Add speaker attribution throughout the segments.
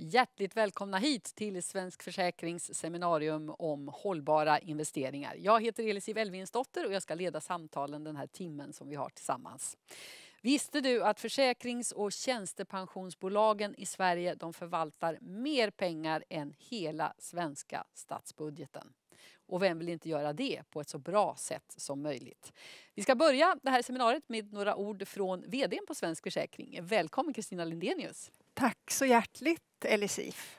Speaker 1: Hjärtligt välkomna hit till Svensk Försäkrings seminarium om hållbara investeringar. Jag heter Elisiv Elvinsdotter och jag ska leda samtalen den här timmen som vi har tillsammans. Visste du att försäkrings och tjänstepensionsbolagen i Sverige de förvaltar mer pengar än hela svenska statsbudgeten? Och vem vill inte göra det på ett så bra sätt som möjligt? Vi ska börja det här seminariet med några ord från VD på Svensk Försäkring. Välkommen Kristina Lindenius.
Speaker 2: Tack så hjärtligt, Elisif.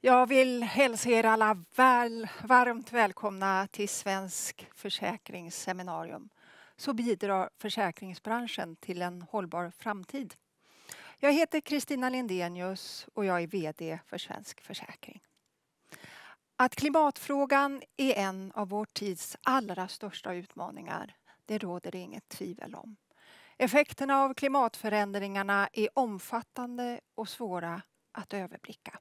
Speaker 2: Jag vill hälsa er alla väl, varmt välkomna till Svensk försäkringsseminarium. Så bidrar försäkringsbranschen till en hållbar framtid. Jag heter Kristina Lindenius och jag är VD för Svensk Försäkring. Att klimatfrågan är en av vår tids allra största utmaningar, det råder det inget tvivel om. Effekterna av klimatförändringarna är omfattande och svåra att överblicka.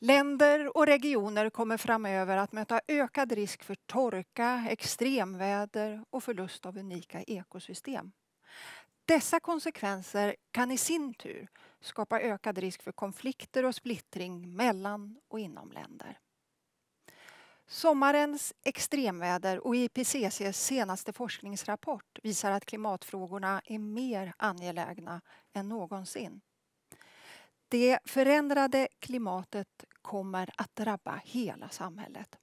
Speaker 2: Länder och regioner kommer framöver att möta ökad risk för torka, extremväder och förlust av unika ekosystem. Dessa konsekvenser kan i sin tur skapa ökad risk för konflikter och splittring mellan och inom länder. Sommarens extremväder och IPCCs senaste forskningsrapport visar att klimatfrågorna är mer angelägna än någonsin. Det förändrade klimatet kommer att drabba hela samhället.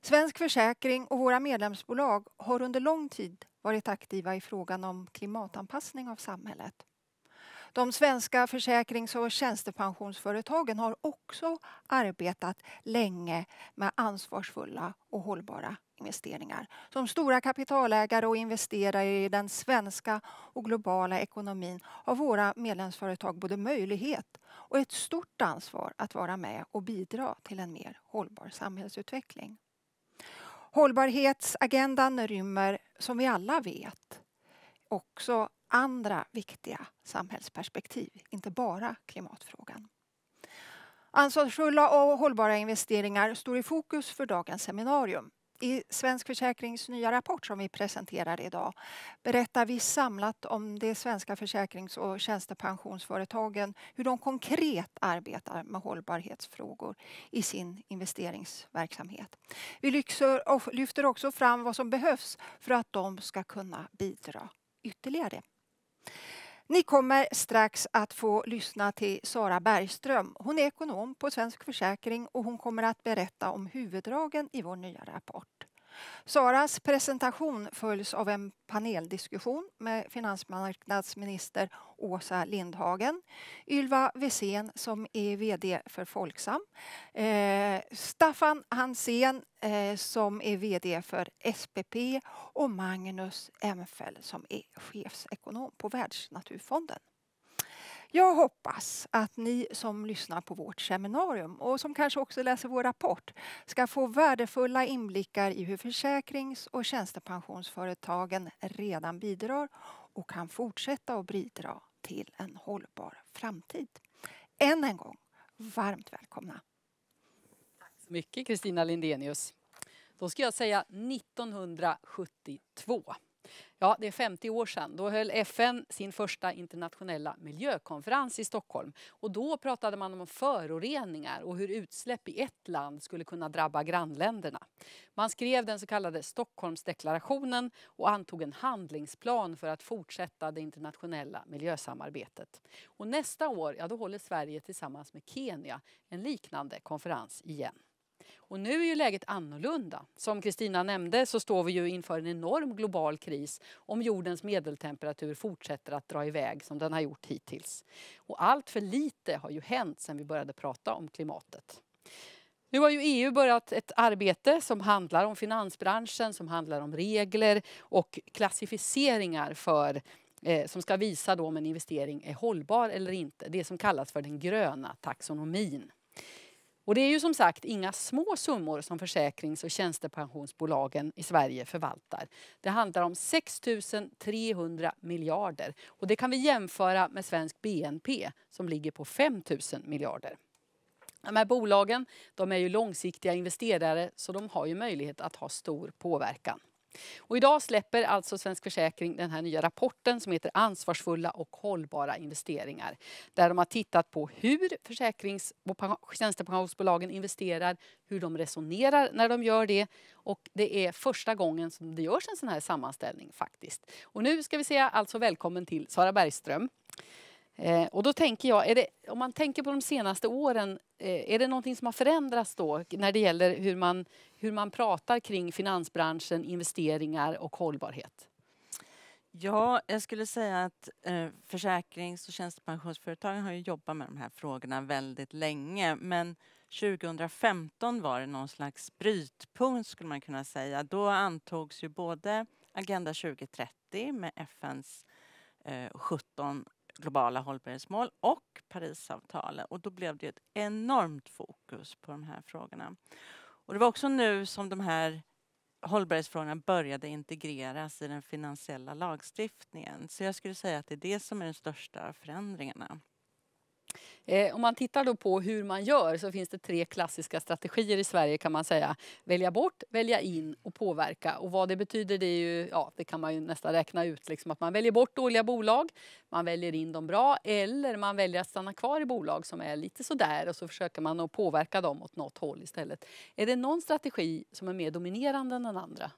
Speaker 2: Svensk Försäkring och våra medlemsbolag har under lång tid varit aktiva i frågan om klimatanpassning av samhället. De svenska försäkrings och tjänstepensionsföretagen har också arbetat länge med ansvarsfulla och hållbara investeringar. Som stora kapitalägare och investerare i den svenska och globala ekonomin har våra medlemsföretag både möjlighet och ett stort ansvar att vara med och bidra till en mer hållbar samhällsutveckling. Hållbarhetsagendan rymmer, som vi alla vet, också andra viktiga samhällsperspektiv, inte bara klimatfrågan. Ansvarsfulla alltså, och hållbara investeringar står i fokus för dagens seminarium. I Svensk Försäkrings nya rapport som vi presenterar idag berättar vi samlat om de svenska försäkrings och tjänstepensionsföretagen hur de konkret arbetar med hållbarhetsfrågor i sin investeringsverksamhet. Vi lyfter också fram vad som behövs för att de ska kunna bidra ytterligare. Ni kommer strax att få lyssna till Sara Bergström. Hon är ekonom på Svensk Försäkring och hon kommer att berätta om huvuddragen i vår nya rapport. Saras presentation följs av en paneldiskussion med finansmarknadsminister Åsa Lindhagen, Ylva Wesén som är VD för Folksam, eh, Staffan Hansén eh, som är VD för SPP och Magnus Emfel som är chefsekonom på Världsnaturfonden. Jag hoppas att ni som lyssnar på vårt seminarium och som kanske också läser vår rapport ska få värdefulla inblickar i hur försäkrings och tjänstepensionsföretagen redan bidrar och kan fortsätta att bidra till en hållbar framtid. Än en gång, varmt välkomna!
Speaker 1: Tack så mycket Kristina Lindenius. Då ska jag säga 1972. Ja, det är 50 år sedan. Då höll FN sin första internationella miljökonferens i Stockholm. Och då pratade man om föroreningar och hur utsläpp i ett land skulle kunna drabba grannländerna. Man skrev den så kallade Stockholmsdeklarationen och antog en handlingsplan för att fortsätta det internationella miljösamarbetet. Och nästa år, ja, då håller Sverige tillsammans med Kenya en liknande konferens igen. Och nu är ju läget annorlunda. Som Kristina nämnde så står vi ju inför en enorm global kris om jordens medeltemperatur fortsätter att dra iväg som den har gjort hittills. Och allt för lite har ju hänt sedan vi började prata om klimatet. Nu har ju EU börjat ett arbete som handlar om finansbranschen, som handlar om regler och klassificeringar för eh, som ska visa då om en investering är hållbar eller inte. Det som kallas för den gröna taxonomin. Och det är ju som sagt inga små summor som försäkrings och tjänstepensionsbolagen i Sverige förvaltar. Det handlar om 6 300 miljarder och det kan vi jämföra med svensk BNP som ligger på 5 000 miljarder. De här bolagen de är ju långsiktiga investerare så de har ju möjlighet att ha stor påverkan. Och idag släpper alltså Svensk Försäkring den här nya rapporten som heter Ansvarsfulla och hållbara investeringar. Där de har tittat på hur försäkrings och tjänstepensionsbolagen investerar, hur de resonerar när de gör det och det är första gången som det görs en sån här sammanställning faktiskt. Och nu ska vi säga alltså välkommen till Sara Bergström. Eh, och då tänker jag, det, om man tänker på de senaste åren, eh, är det någonting som har förändrats då när det gäller hur man, hur man pratar kring finansbranschen, investeringar och hållbarhet?
Speaker 3: Ja, jag skulle säga att eh, försäkrings och tjänstepensionsföretagen har jobbat med de här frågorna väldigt länge. Men 2015 var det någon slags brytpunkt skulle man kunna säga. Då antogs ju både Agenda 2030 med FNs eh, 17 globala hållbarhetsmål och Parisavtalet. Och då blev det ett enormt fokus på de här frågorna. Och det var också nu som de här hållbarhetsfrågorna började integreras i den finansiella lagstiftningen. Så jag skulle säga att det är det som är de största förändringarna.
Speaker 1: Eh, om man tittar då på hur man gör så finns det tre klassiska strategier i Sverige kan man säga. Välja bort, välja in och påverka. Och vad det betyder det, ju, ja, det kan man ju nästan räkna ut. Liksom, att man väljer bort dåliga bolag, man väljer in de bra eller man väljer att stanna kvar i bolag som är lite sådär och så försöker man att påverka dem åt något håll istället. Är det någon strategi som är mer dominerande än den andra?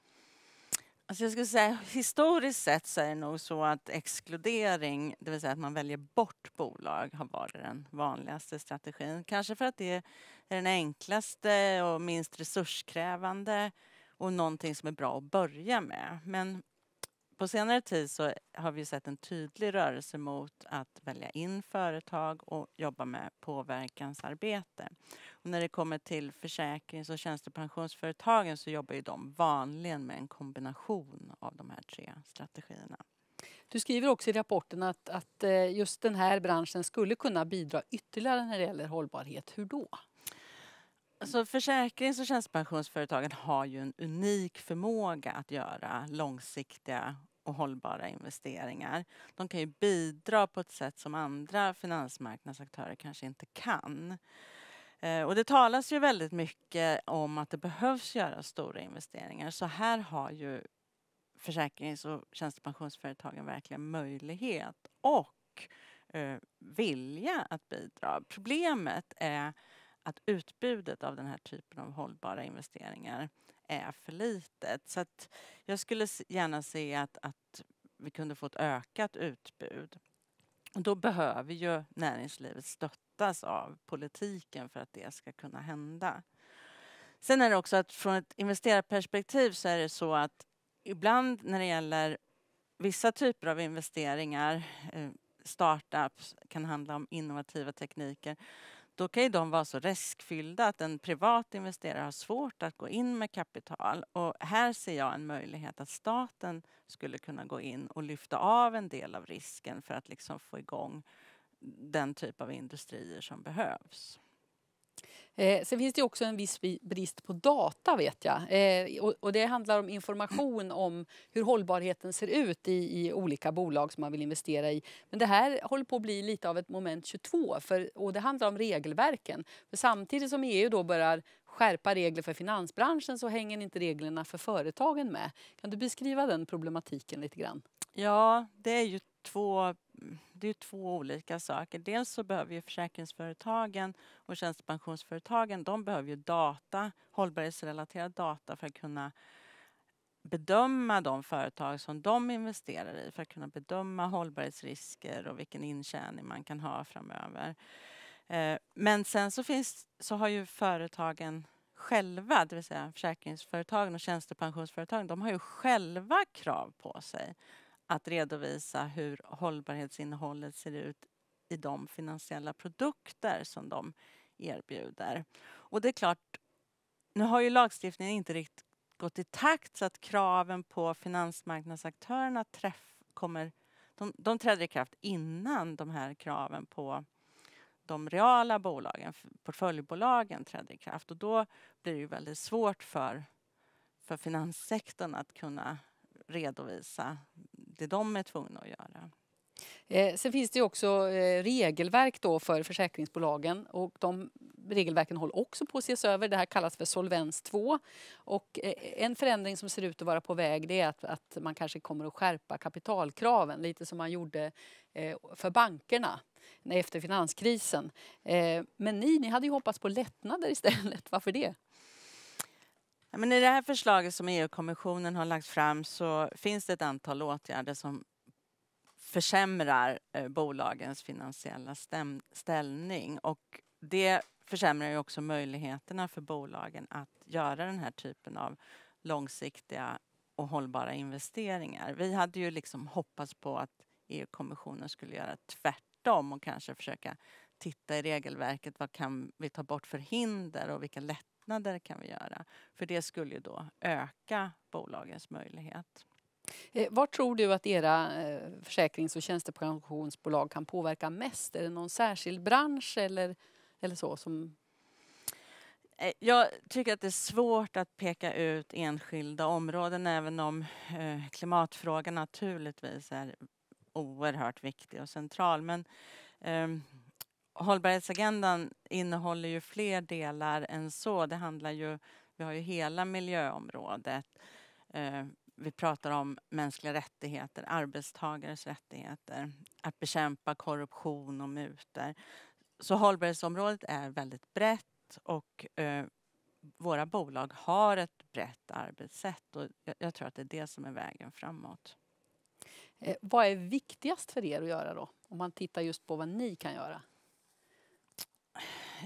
Speaker 3: Alltså jag skulle säga historiskt sett så är det nog så att exkludering, det vill säga att man väljer bort bolag, har varit den vanligaste strategin. Kanske för att det är den enklaste och minst resurskrävande och någonting som är bra att börja med. Men på senare tid så har vi sett en tydlig rörelse mot att välja in företag och jobba med påverkansarbete när det kommer till försäkrings och tjänstepensionsföretagen så jobbar ju de vanligen med en kombination av de här tre strategierna.
Speaker 1: Du skriver också i rapporten att, att eh, just den här branschen skulle kunna bidra ytterligare när det gäller hållbarhet. Hur då?
Speaker 3: Alltså försäkrings och tjänstepensionsföretagen har ju en unik förmåga att göra långsiktiga och hållbara investeringar. De kan ju bidra på ett sätt som andra finansmarknadsaktörer kanske inte kan. Eh, och det talas ju väldigt mycket om att det behövs göra stora investeringar. Så här har ju försäkrings och tjänstepensionsföretagen verkligen möjlighet och eh, vilja att bidra. Problemet är att utbudet av den här typen av hållbara investeringar är för litet. Så jag skulle gärna se att, att vi kunde få ett ökat utbud då behöver ju näringslivet stöttas av politiken för att det ska kunna hända. Sen är det också att från ett investerarperspektiv så är det så att ibland när det gäller vissa typer av investeringar, eh, startups, kan handla om innovativa tekniker, då kan de vara så riskfyllda att en privat investerare har svårt att gå in med kapital. Och här ser jag en möjlighet att staten skulle kunna gå in och lyfta av en del av risken för att liksom få igång den typ av industrier som behövs.
Speaker 1: Eh, sen finns det också en viss brist på data vet jag. Eh, och, och, det handlar om information om hur hållbarheten ser ut i, i, olika bolag som man vill investera i. Men det här håller på att bli lite av ett moment 22 för, och det handlar om regelverken. För samtidigt som EU då börjar skärpa regler för finansbranschen så hänger inte reglerna för företagen med. Kan du beskriva den problematiken lite grann?
Speaker 3: Ja, det är ju två, det är två olika saker. Dels så behöver ju försäkringsföretagen och tjänstepensionsföretagen, de behöver ju data, hållbarhetsrelaterad data för att kunna bedöma de företag som de investerar i för att kunna bedöma hållbarhetsrisker och vilken intjäning man kan ha framöver. Eh, men sen så, finns, så har ju företagen själva, det vill säga försäkringsföretagen och tjänstepensionsföretagen, de har ju själva krav på sig att redovisa hur hållbarhetsinnehållet ser ut i de finansiella produkter som de erbjuder. Och det är klart, nu har ju lagstiftningen inte riktigt gått i takt så att kraven på finansmarknadsaktörerna träff, kommer, de, de träder i kraft innan de här kraven på de reala bolagen, portföljbolagen, träder i kraft. Och då blir det ju väldigt svårt för, för finanssektorn att kunna redovisa det de är tvungna att göra. Eh, sen finns det också
Speaker 1: eh, regelverk då för försäkringsbolagen och de regelverken håller också på att ses över. Det här kallas för Solvens 2. Och eh, en förändring som ser ut att vara på väg det är att, att man kanske kommer att skärpa kapitalkraven lite som man gjorde för bankerna efter finanskrisen. Men ni, ni hade ju hoppats på lättnader istället. Varför det?
Speaker 3: men I det här förslaget som EU-kommissionen har lagt fram så finns det ett antal åtgärder som försämrar eh, bolagens finansiella ställning. Och det försämrar ju också möjligheterna för bolagen att göra den här typen av långsiktiga och hållbara investeringar. Vi hade ju liksom hoppats på att EU-kommissionen skulle göra tvärtom och kanske försöka titta i regelverket. Vad kan vi ta bort för hinder och vilka lättnader lättnader kan vi göra. För det skulle ju då öka bolagens möjlighet.
Speaker 1: Eh, Vad tror du att era eh, försäkrings och tjänstepensionsbolag kan påverka mest? Är det någon särskild bransch eller, eller så som
Speaker 3: eh, jag tycker att det är svårt att peka ut enskilda områden även om klimatfrågan naturligtvis är oerhört viktig och central. Men ehm, hållbarhetsagendan innehåller ju fler delar än så. Det handlar ju, vi har ju hela miljöområdet. Eh, vi pratar om mänskliga rättigheter, arbetstagares rättigheter, att bekämpa korruption och mutor. Så hållbarhetsområdet är väldigt brett och eh, våra bolag har ett brett arbetssätt och jag, jag tror att det är det som är vägen framåt. Eh, vad
Speaker 1: är viktigast för er att göra då? Om man tittar just på vad ni kan göra?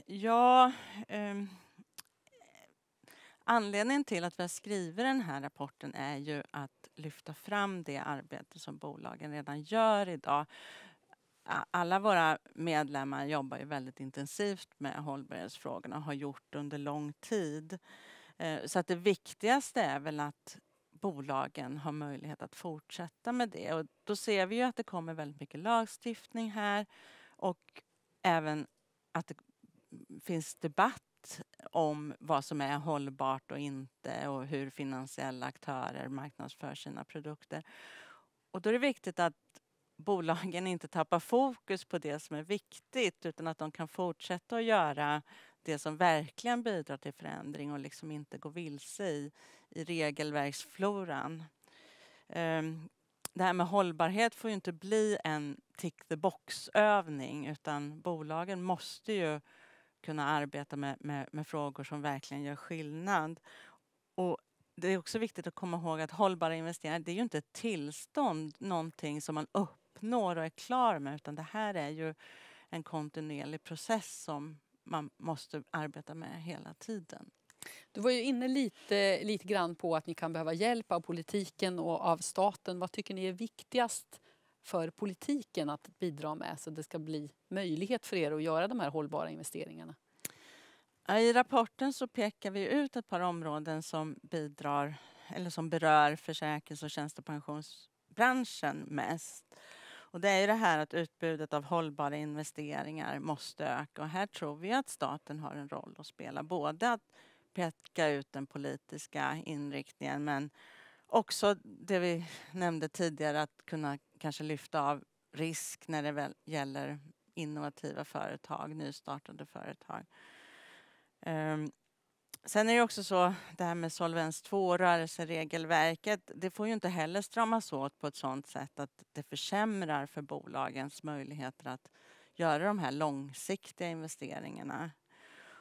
Speaker 3: Ja, eh, anledningen till att vi har skrivit den här rapporten är ju att lyfta fram det arbete som bolagen redan gör idag. Alla våra medlemmar jobbar ju väldigt intensivt med hållbarhetsfrågorna och har gjort under lång tid. Eh, så att det viktigaste är väl att bolagen har möjlighet att fortsätta med det. Och då ser vi ju att det kommer väldigt mycket lagstiftning här och även att det finns debatt om vad som är hållbart och inte och hur finansiella aktörer marknadsför sina produkter. Och då är det viktigt att bolagen inte tappar fokus på det som är viktigt utan att de kan fortsätta att göra det som verkligen bidrar till förändring och liksom inte gå vilse i, i regelverksfloran. Ehm, det här med hållbarhet får ju inte bli en tick the box-övning utan bolagen måste ju kunna arbeta med, med, med, frågor som verkligen gör skillnad. Och det är också viktigt att komma ihåg att hållbara investeringar, det är ju inte ett tillstånd, någonting som man uppnår och är klar med, utan det här är ju en kontinuerlig process som man måste arbeta med hela tiden. Du var ju inne lite, lite
Speaker 1: grann på att ni kan behöva hjälp av politiken och av staten. Vad tycker ni är viktigast för politiken att bidra med så det ska bli möjlighet för er att göra de här hållbara
Speaker 3: investeringarna? I rapporten så pekar vi ut ett par områden som bidrar eller som berör försäkrings och tjänstepensionsbranschen mest. Och det är ju det här att utbudet av hållbara investeringar måste öka och här tror vi att staten har en roll att spela. Både att peka ut den politiska inriktningen men också det vi nämnde tidigare att kunna kanske lyfta av risk när det väl gäller innovativa företag, nystartade företag. Um, sen är det också så, det här med solvens 2 rörelseregelverket, det får ju inte heller stramas åt på ett sådant sätt att det försämrar för bolagens möjligheter att göra de här långsiktiga investeringarna.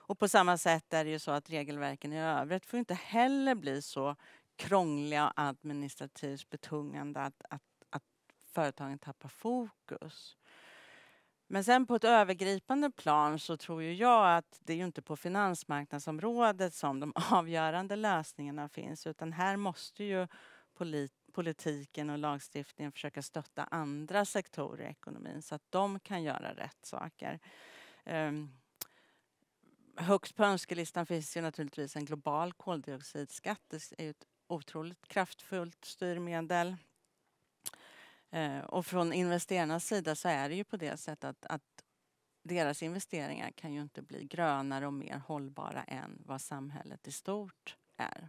Speaker 3: Och på samma sätt är det ju så att regelverken i övrigt får inte heller bli så krångliga och administrativt betungande att, att företagen tappar fokus. Men sen på ett övergripande plan så tror ju jag att det är ju inte på finansmarknadsområdet som de avgörande lösningarna finns utan här måste ju polit politiken och lagstiftningen försöka stötta andra sektorer i ekonomin så att de kan göra rätt saker. Um, högst på önskelistan finns ju naturligtvis en global koldioxidskatt. Det är ju ett otroligt kraftfullt styrmedel. Eh, och från investerarnas sida så är det ju på det sättet att, att deras investeringar kan ju inte bli grönare och mer hållbara än vad samhället i stort är.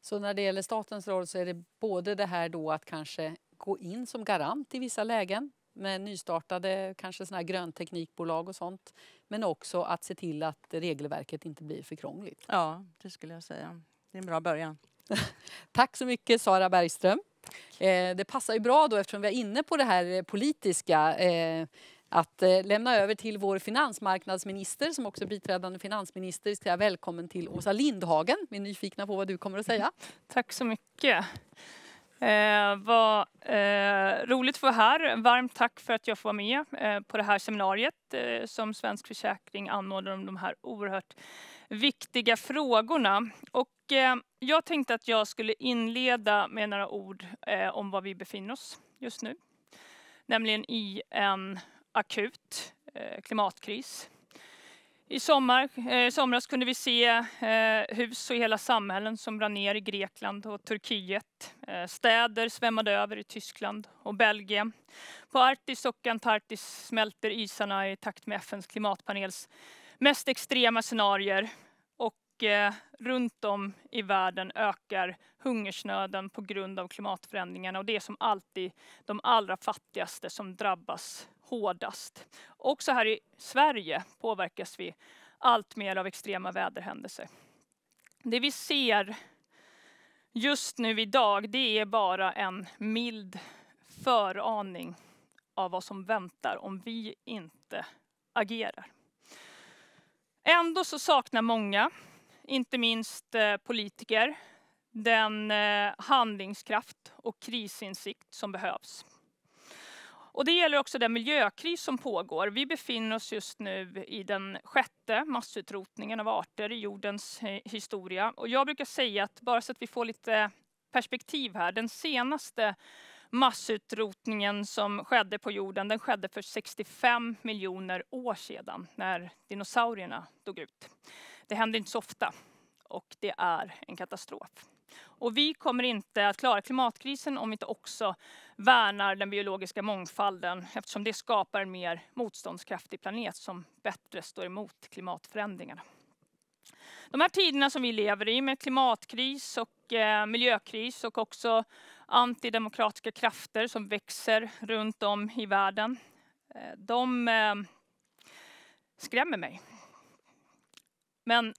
Speaker 1: Så när det gäller statens roll så är det både det här då att kanske gå in som garant i vissa lägen med nystartade kanske såna här grönteknikbolag och sånt. Men också att se till att regelverket inte blir för krångligt. Ja, det skulle jag säga. Det är en bra början. Tack så mycket Sara Bergström. Eh, det passar ju bra då eftersom vi är inne på det här eh, politiska eh, att eh, lämna över till vår finansmarknadsminister som också är biträdande finansminister. Ska välkommen till Åsa Lindhagen. Vi är nyfikna på vad du kommer att säga.
Speaker 4: Tack så mycket. Eh, vad eh, roligt att vara här. Varmt tack för att jag får vara med eh, på det här seminariet eh, som Svensk Försäkring anordnar om de här oerhört viktiga frågorna. Och, eh, jag tänkte att jag skulle inleda med några ord eh, om var vi befinner oss just nu. Nämligen i en akut eh, klimatkris. I sommar, somras kunde vi se hus och hela samhällen som brann ner i Grekland och Turkiet. städer svämmade över i Tyskland och Belgien. På Arktis och Antarktis smälter isarna i takt med FNs klimatpanels mest extrema scenarier och eh, runt om i världen ökar hungersnöden på grund av klimatförändringarna och det är som alltid de allra fattigaste som drabbas hårdast. Också här i Sverige påverkas vi allt mer av extrema väderhändelser. Det vi ser just nu idag, det är bara en mild föraning av vad som väntar om vi inte agerar. Ändå så saknar många, inte minst eh, politiker, den eh, handlingskraft och krisinsikt som behövs. Och det gäller också den miljökris som pågår. Vi befinner oss just nu i den sjätte massutrotningen av arter i jordens eh, historia. Och jag brukar säga att, bara så att vi får lite perspektiv här, den senaste massutrotningen som skedde på jorden, den skedde för 65 miljoner år sedan när dinosaurierna dog ut. Det händer inte så ofta och det är en katastrof. Och vi kommer inte att klara klimatkrisen om vi inte också värnar den biologiska mångfalden eftersom det skapar en mer motståndskraftig planet som bättre står emot klimatförändringarna de här tiderna som vi lever i med klimatkris och eh, miljökris och också antidemokratiska krafter som växer runt om i världen. Eh, de eh, skrämmer mig. Men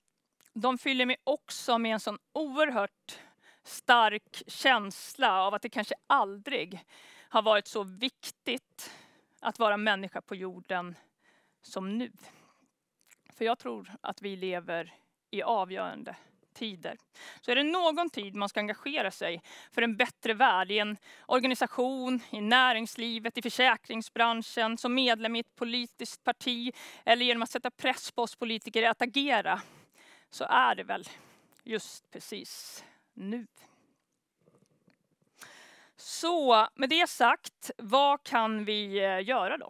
Speaker 4: de fyller mig också med en sån oerhört stark känsla av att det kanske aldrig har varit så viktigt att vara människa på jorden som nu. För jag tror att vi lever i avgörande tider. Så är det någon tid man ska engagera sig för en bättre värld i en organisation, i näringslivet, i försäkringsbranschen, som medlem i ett politiskt parti eller genom att sätta press på oss politiker att agera, så är det väl just precis nu. Så med det sagt, vad kan vi eh, göra då?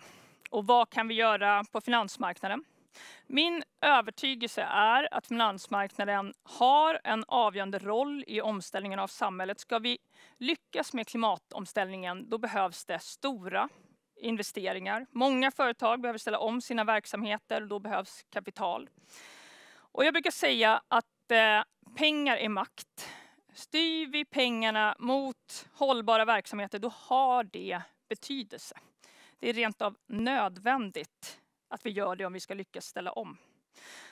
Speaker 4: Och vad kan vi göra på finansmarknaden? Min övertygelse är att finansmarknaden har en avgörande roll i omställningen av samhället. Ska vi lyckas med klimatomställningen, då behövs det stora investeringar. Många företag behöver ställa om sina verksamheter och då behövs kapital. Och jag brukar säga att eh, pengar är makt. Styr vi pengarna mot hållbara verksamheter, då har det betydelse. Det är rent av nödvändigt att vi gör det om vi ska lyckas ställa om.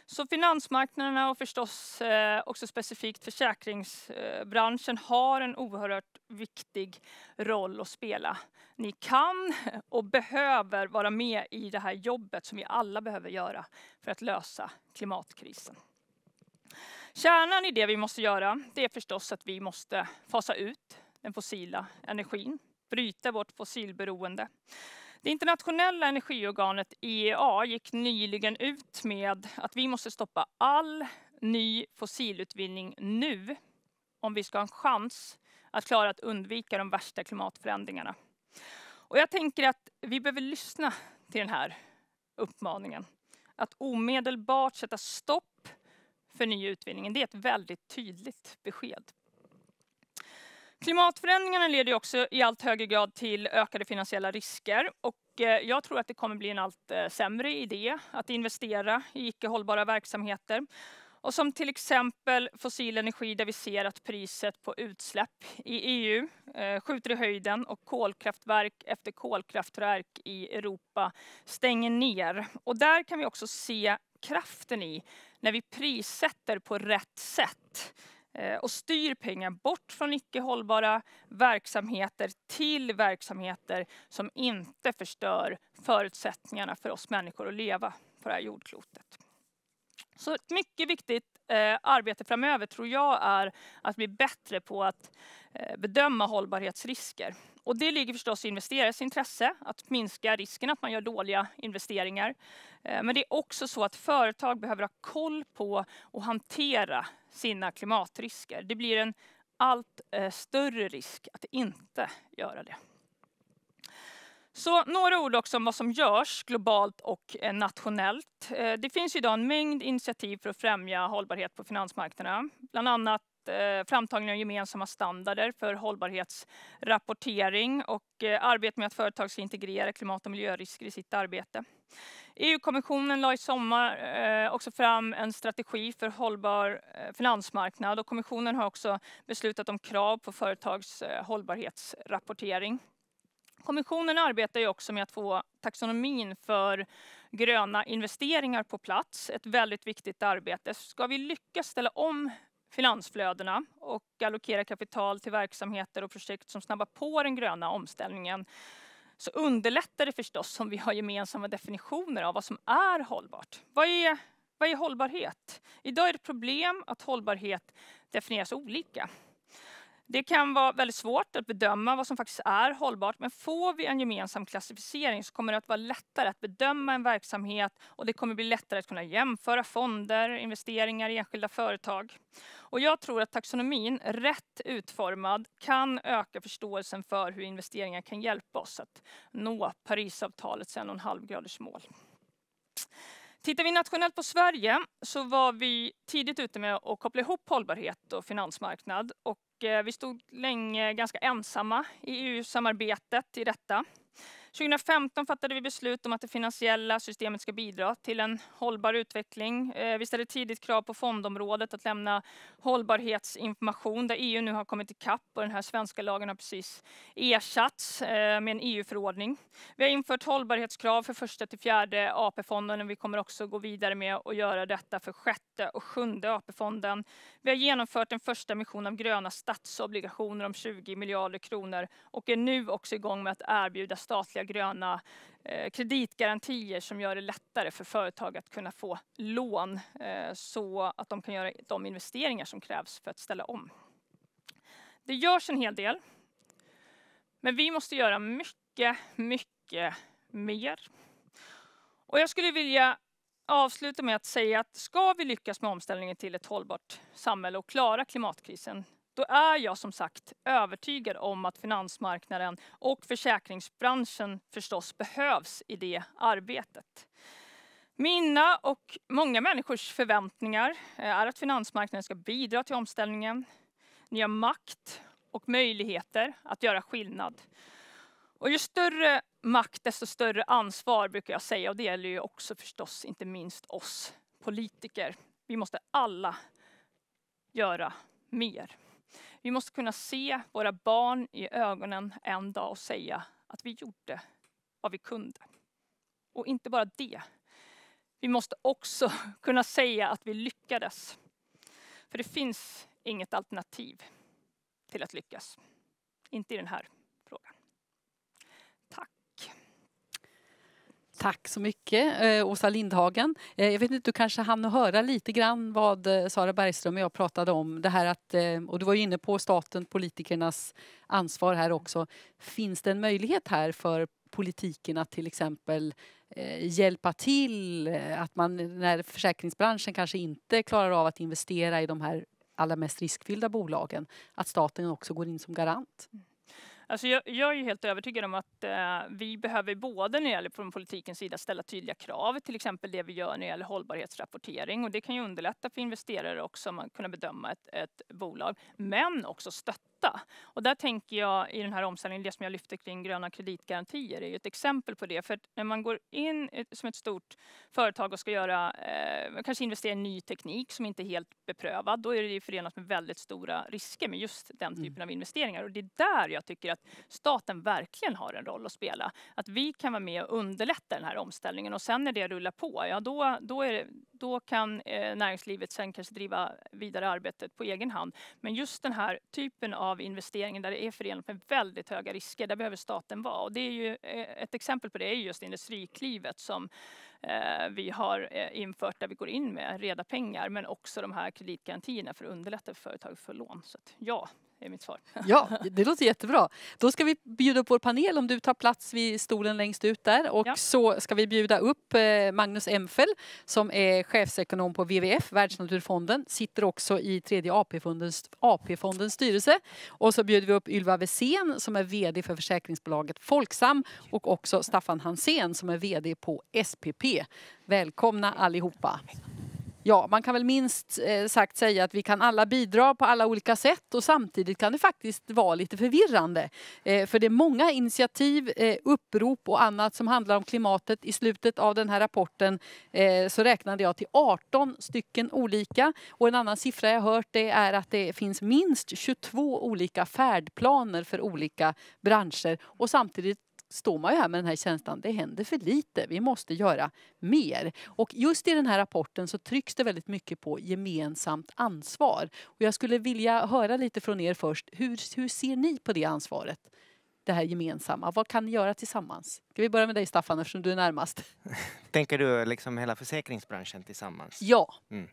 Speaker 4: Så finansmarknaderna och förstås eh, också specifikt försäkringsbranschen har en oerhört viktig roll att spela. Ni kan och behöver vara med i det här jobbet som vi alla behöver göra för att lösa klimatkrisen. Kärnan i det vi måste göra, det är förstås att vi måste fasa ut den fossila energin, bryta vårt fossilberoende. Det internationella energiorganet IEA gick nyligen ut med att vi måste stoppa all ny fossilutvinning nu om vi ska ha en chans att klara att undvika de värsta klimatförändringarna. Och jag tänker att vi behöver lyssna till den här uppmaningen. Att omedelbart sätta stopp för ny utvinning, det är ett väldigt tydligt besked Klimatförändringarna leder också i allt högre grad till ökade finansiella risker och eh, jag tror att det kommer bli en allt eh, sämre idé att investera i icke hållbara verksamheter. Och som till exempel fossil energi där vi ser att priset på utsläpp i EU eh, skjuter i höjden och kolkraftverk efter kolkraftverk i Europa stänger ner. Och där kan vi också se kraften i när vi prissätter på rätt sätt Eh, och styr pengar bort från icke hållbara verksamheter till verksamheter som inte förstör förutsättningarna för oss människor att leva på det här jordklotet. Så ett mycket viktigt eh, arbete framöver tror jag är att bli bättre på att eh, bedöma hållbarhetsrisker. Och det ligger förstås i investerares intresse att minska risken att man gör dåliga investeringar. Eh, men det är också så att företag behöver ha koll på och hantera sina klimatrisker. Det blir en allt eh, större risk att inte göra det. Så några ord också om vad som görs globalt och eh, nationellt. Det finns idag en mängd initiativ för att främja hållbarhet på finansmarknaderna. Bland annat Eh, framtagning av gemensamma standarder för hållbarhetsrapportering och eh, arbete med att företag ska integrera klimat och miljörisker i sitt arbete. EU-kommissionen la i sommar eh, också fram en strategi för hållbar finansmarknad och kommissionen har också beslutat om krav på företags hållbarhetsrapportering. Kommissionen arbetar ju också med att få taxonomin för gröna investeringar på plats. Ett väldigt viktigt arbete. Ska vi lyckas ställa om finansflödena och allokera kapital till verksamheter och projekt som snabbar på den gröna omställningen så underlättar det förstås om vi har gemensamma definitioner av vad som är hållbart. Vad är, vad är hållbarhet? Idag är det ett problem att hållbarhet definieras olika. Det kan vara väldigt svårt att bedöma vad som faktiskt är hållbart men får vi en gemensam klassificering så kommer det att vara lättare att bedöma en verksamhet och det kommer bli lättare att kunna jämföra fonder, investeringar i enskilda företag. Och jag tror att taxonomin, rätt utformad, kan öka förståelsen för hur investeringar kan hjälpa oss att nå Parisavtalets 1,5 graders mål. Tittar vi nationellt på Sverige så var vi tidigt ute med att koppla ihop hållbarhet och finansmarknad och Eh, vi stod länge ganska ensamma i EU-samarbetet i detta. 2015 fattade vi beslut om att det finansiella systemet ska bidra till en hållbar utveckling. Eh, vi ställde tidigt krav på fondområdet att lämna hållbarhetsinformation där EU nu har kommit ikapp och den här svenska lagen har precis ersatts eh, med en EU-förordning. Vi har infört hållbarhetskrav för första till fjärde AP-fonden och vi kommer också gå vidare med att göra detta för sjätte och sjunde AP-fonden. Vi har genomfört den första emissionen av gröna statsobligationer om 20 miljarder kronor och är nu också igång med att erbjuda statliga gröna eh, kreditgarantier som gör det lättare för företag att kunna få lån eh, så att de kan göra de investeringar som krävs för att ställa om. Det görs en hel del, men vi måste göra mycket, mycket mer. Och jag skulle vilja avsluta med att säga att ska vi lyckas med omställningen till ett hållbart samhälle och klara klimatkrisen då är jag som sagt övertygad om att finansmarknaden och försäkringsbranschen förstås behövs i det arbetet. Mina och många människors förväntningar eh, är att finansmarknaden ska bidra till omställningen, Ni har makt och möjligheter att göra skillnad. Och ju större makt, desto större ansvar brukar jag säga och det gäller ju också förstås inte minst oss politiker. Vi måste alla göra mer. Vi måste kunna se våra barn i ögonen en dag och säga att vi gjorde vad vi kunde. Och inte bara det. Vi måste också kunna säga att vi lyckades. För det finns inget alternativ till att lyckas. Inte i den här
Speaker 1: Tack så mycket, eh, Åsa Lindhagen. Eh, jag vet inte, du kanske hann höra lite grann vad eh, Sara Bergström och jag pratade om. Det här att, eh, och du var inne på staten, politikernas ansvar här också. Finns det en möjlighet här för politiken att till exempel eh, hjälpa till? Eh, att man, när försäkringsbranschen kanske inte klarar av att investera i de här allra mest riskfyllda bolagen, att staten också går in som garant? Mm.
Speaker 4: Alltså jag, jag, är helt övertygad om att eh, vi behöver både när det gäller från politikens sida ställa tydliga krav, till exempel det vi gör när det gäller hållbarhetsrapportering och det kan ju underlätta för investerare också att kunna bedöma ett, ett bolag, men också stötta och där tänker jag i den här omställningen, det som jag lyfte kring gröna kreditgarantier är ju ett exempel på det. För när man går in som ett stort företag och ska göra, eh, kanske investera i ny teknik som inte är helt beprövad, då är det ju förenat med väldigt stora risker med just den mm. typen mm. av investeringar. Och det är där jag tycker att staten verkligen har en roll att spela. Att vi kan vara med och underlätta den här omställningen och sen när det rullar på, ja då, då är det då kan eh, näringslivet sen kanske driva vidare arbetet på egen hand. Men just den här typen av investering där det är förenat med väldigt höga risker, där behöver staten vara. Och det är ju, eh, ett exempel på det är just Industriklivet som eh, vi har infört där vi går in med reda pengar men också de här kreditgarantierna för att underlätta för företag för lån. Så att, ja, är mitt svar. Ja,
Speaker 1: det låter jättebra. Då ska vi bjuda upp vår panel om du tar plats vid stolen längst ut där. Och ja. så ska vi bjuda upp eh, Magnus Emfel som är chefsekonom på WWF, Världsnaturfonden, sitter också i tredje AP-fondens AP -fondens styrelse. Och så bjuder vi upp Ylva Wesén som är VD för försäkringsbolaget Folksam och också Staffan Hansén som är VD på SPP. Välkomna allihopa ja, man kan väl minst eh, sagt säga att vi kan alla bidra på alla olika sätt och samtidigt kan det faktiskt vara lite förvirrande. Eh, för det är många initiativ, eh, upprop och annat som handlar om klimatet. I slutet av den här rapporten så räknade jag till 18 stycken olika och en annan siffra jag hört det är att det finns minst 22 olika färdplaner för olika branscher och samtidigt står man ju här med den här känslan, det händer för lite, vi måste göra mer. Och just i den här rapporten så trycks det väldigt mycket på gemensamt ansvar. Och jag skulle vilja höra lite från er först, hur, hur ser ni på det ansvaret? Det här gemensamma, vad kan ni göra tillsammans? Ska vi börja med dig Staffan eftersom du är närmast?
Speaker 5: Tänker du liksom hela försäkringsbranschen tillsammans? Ja. Mm.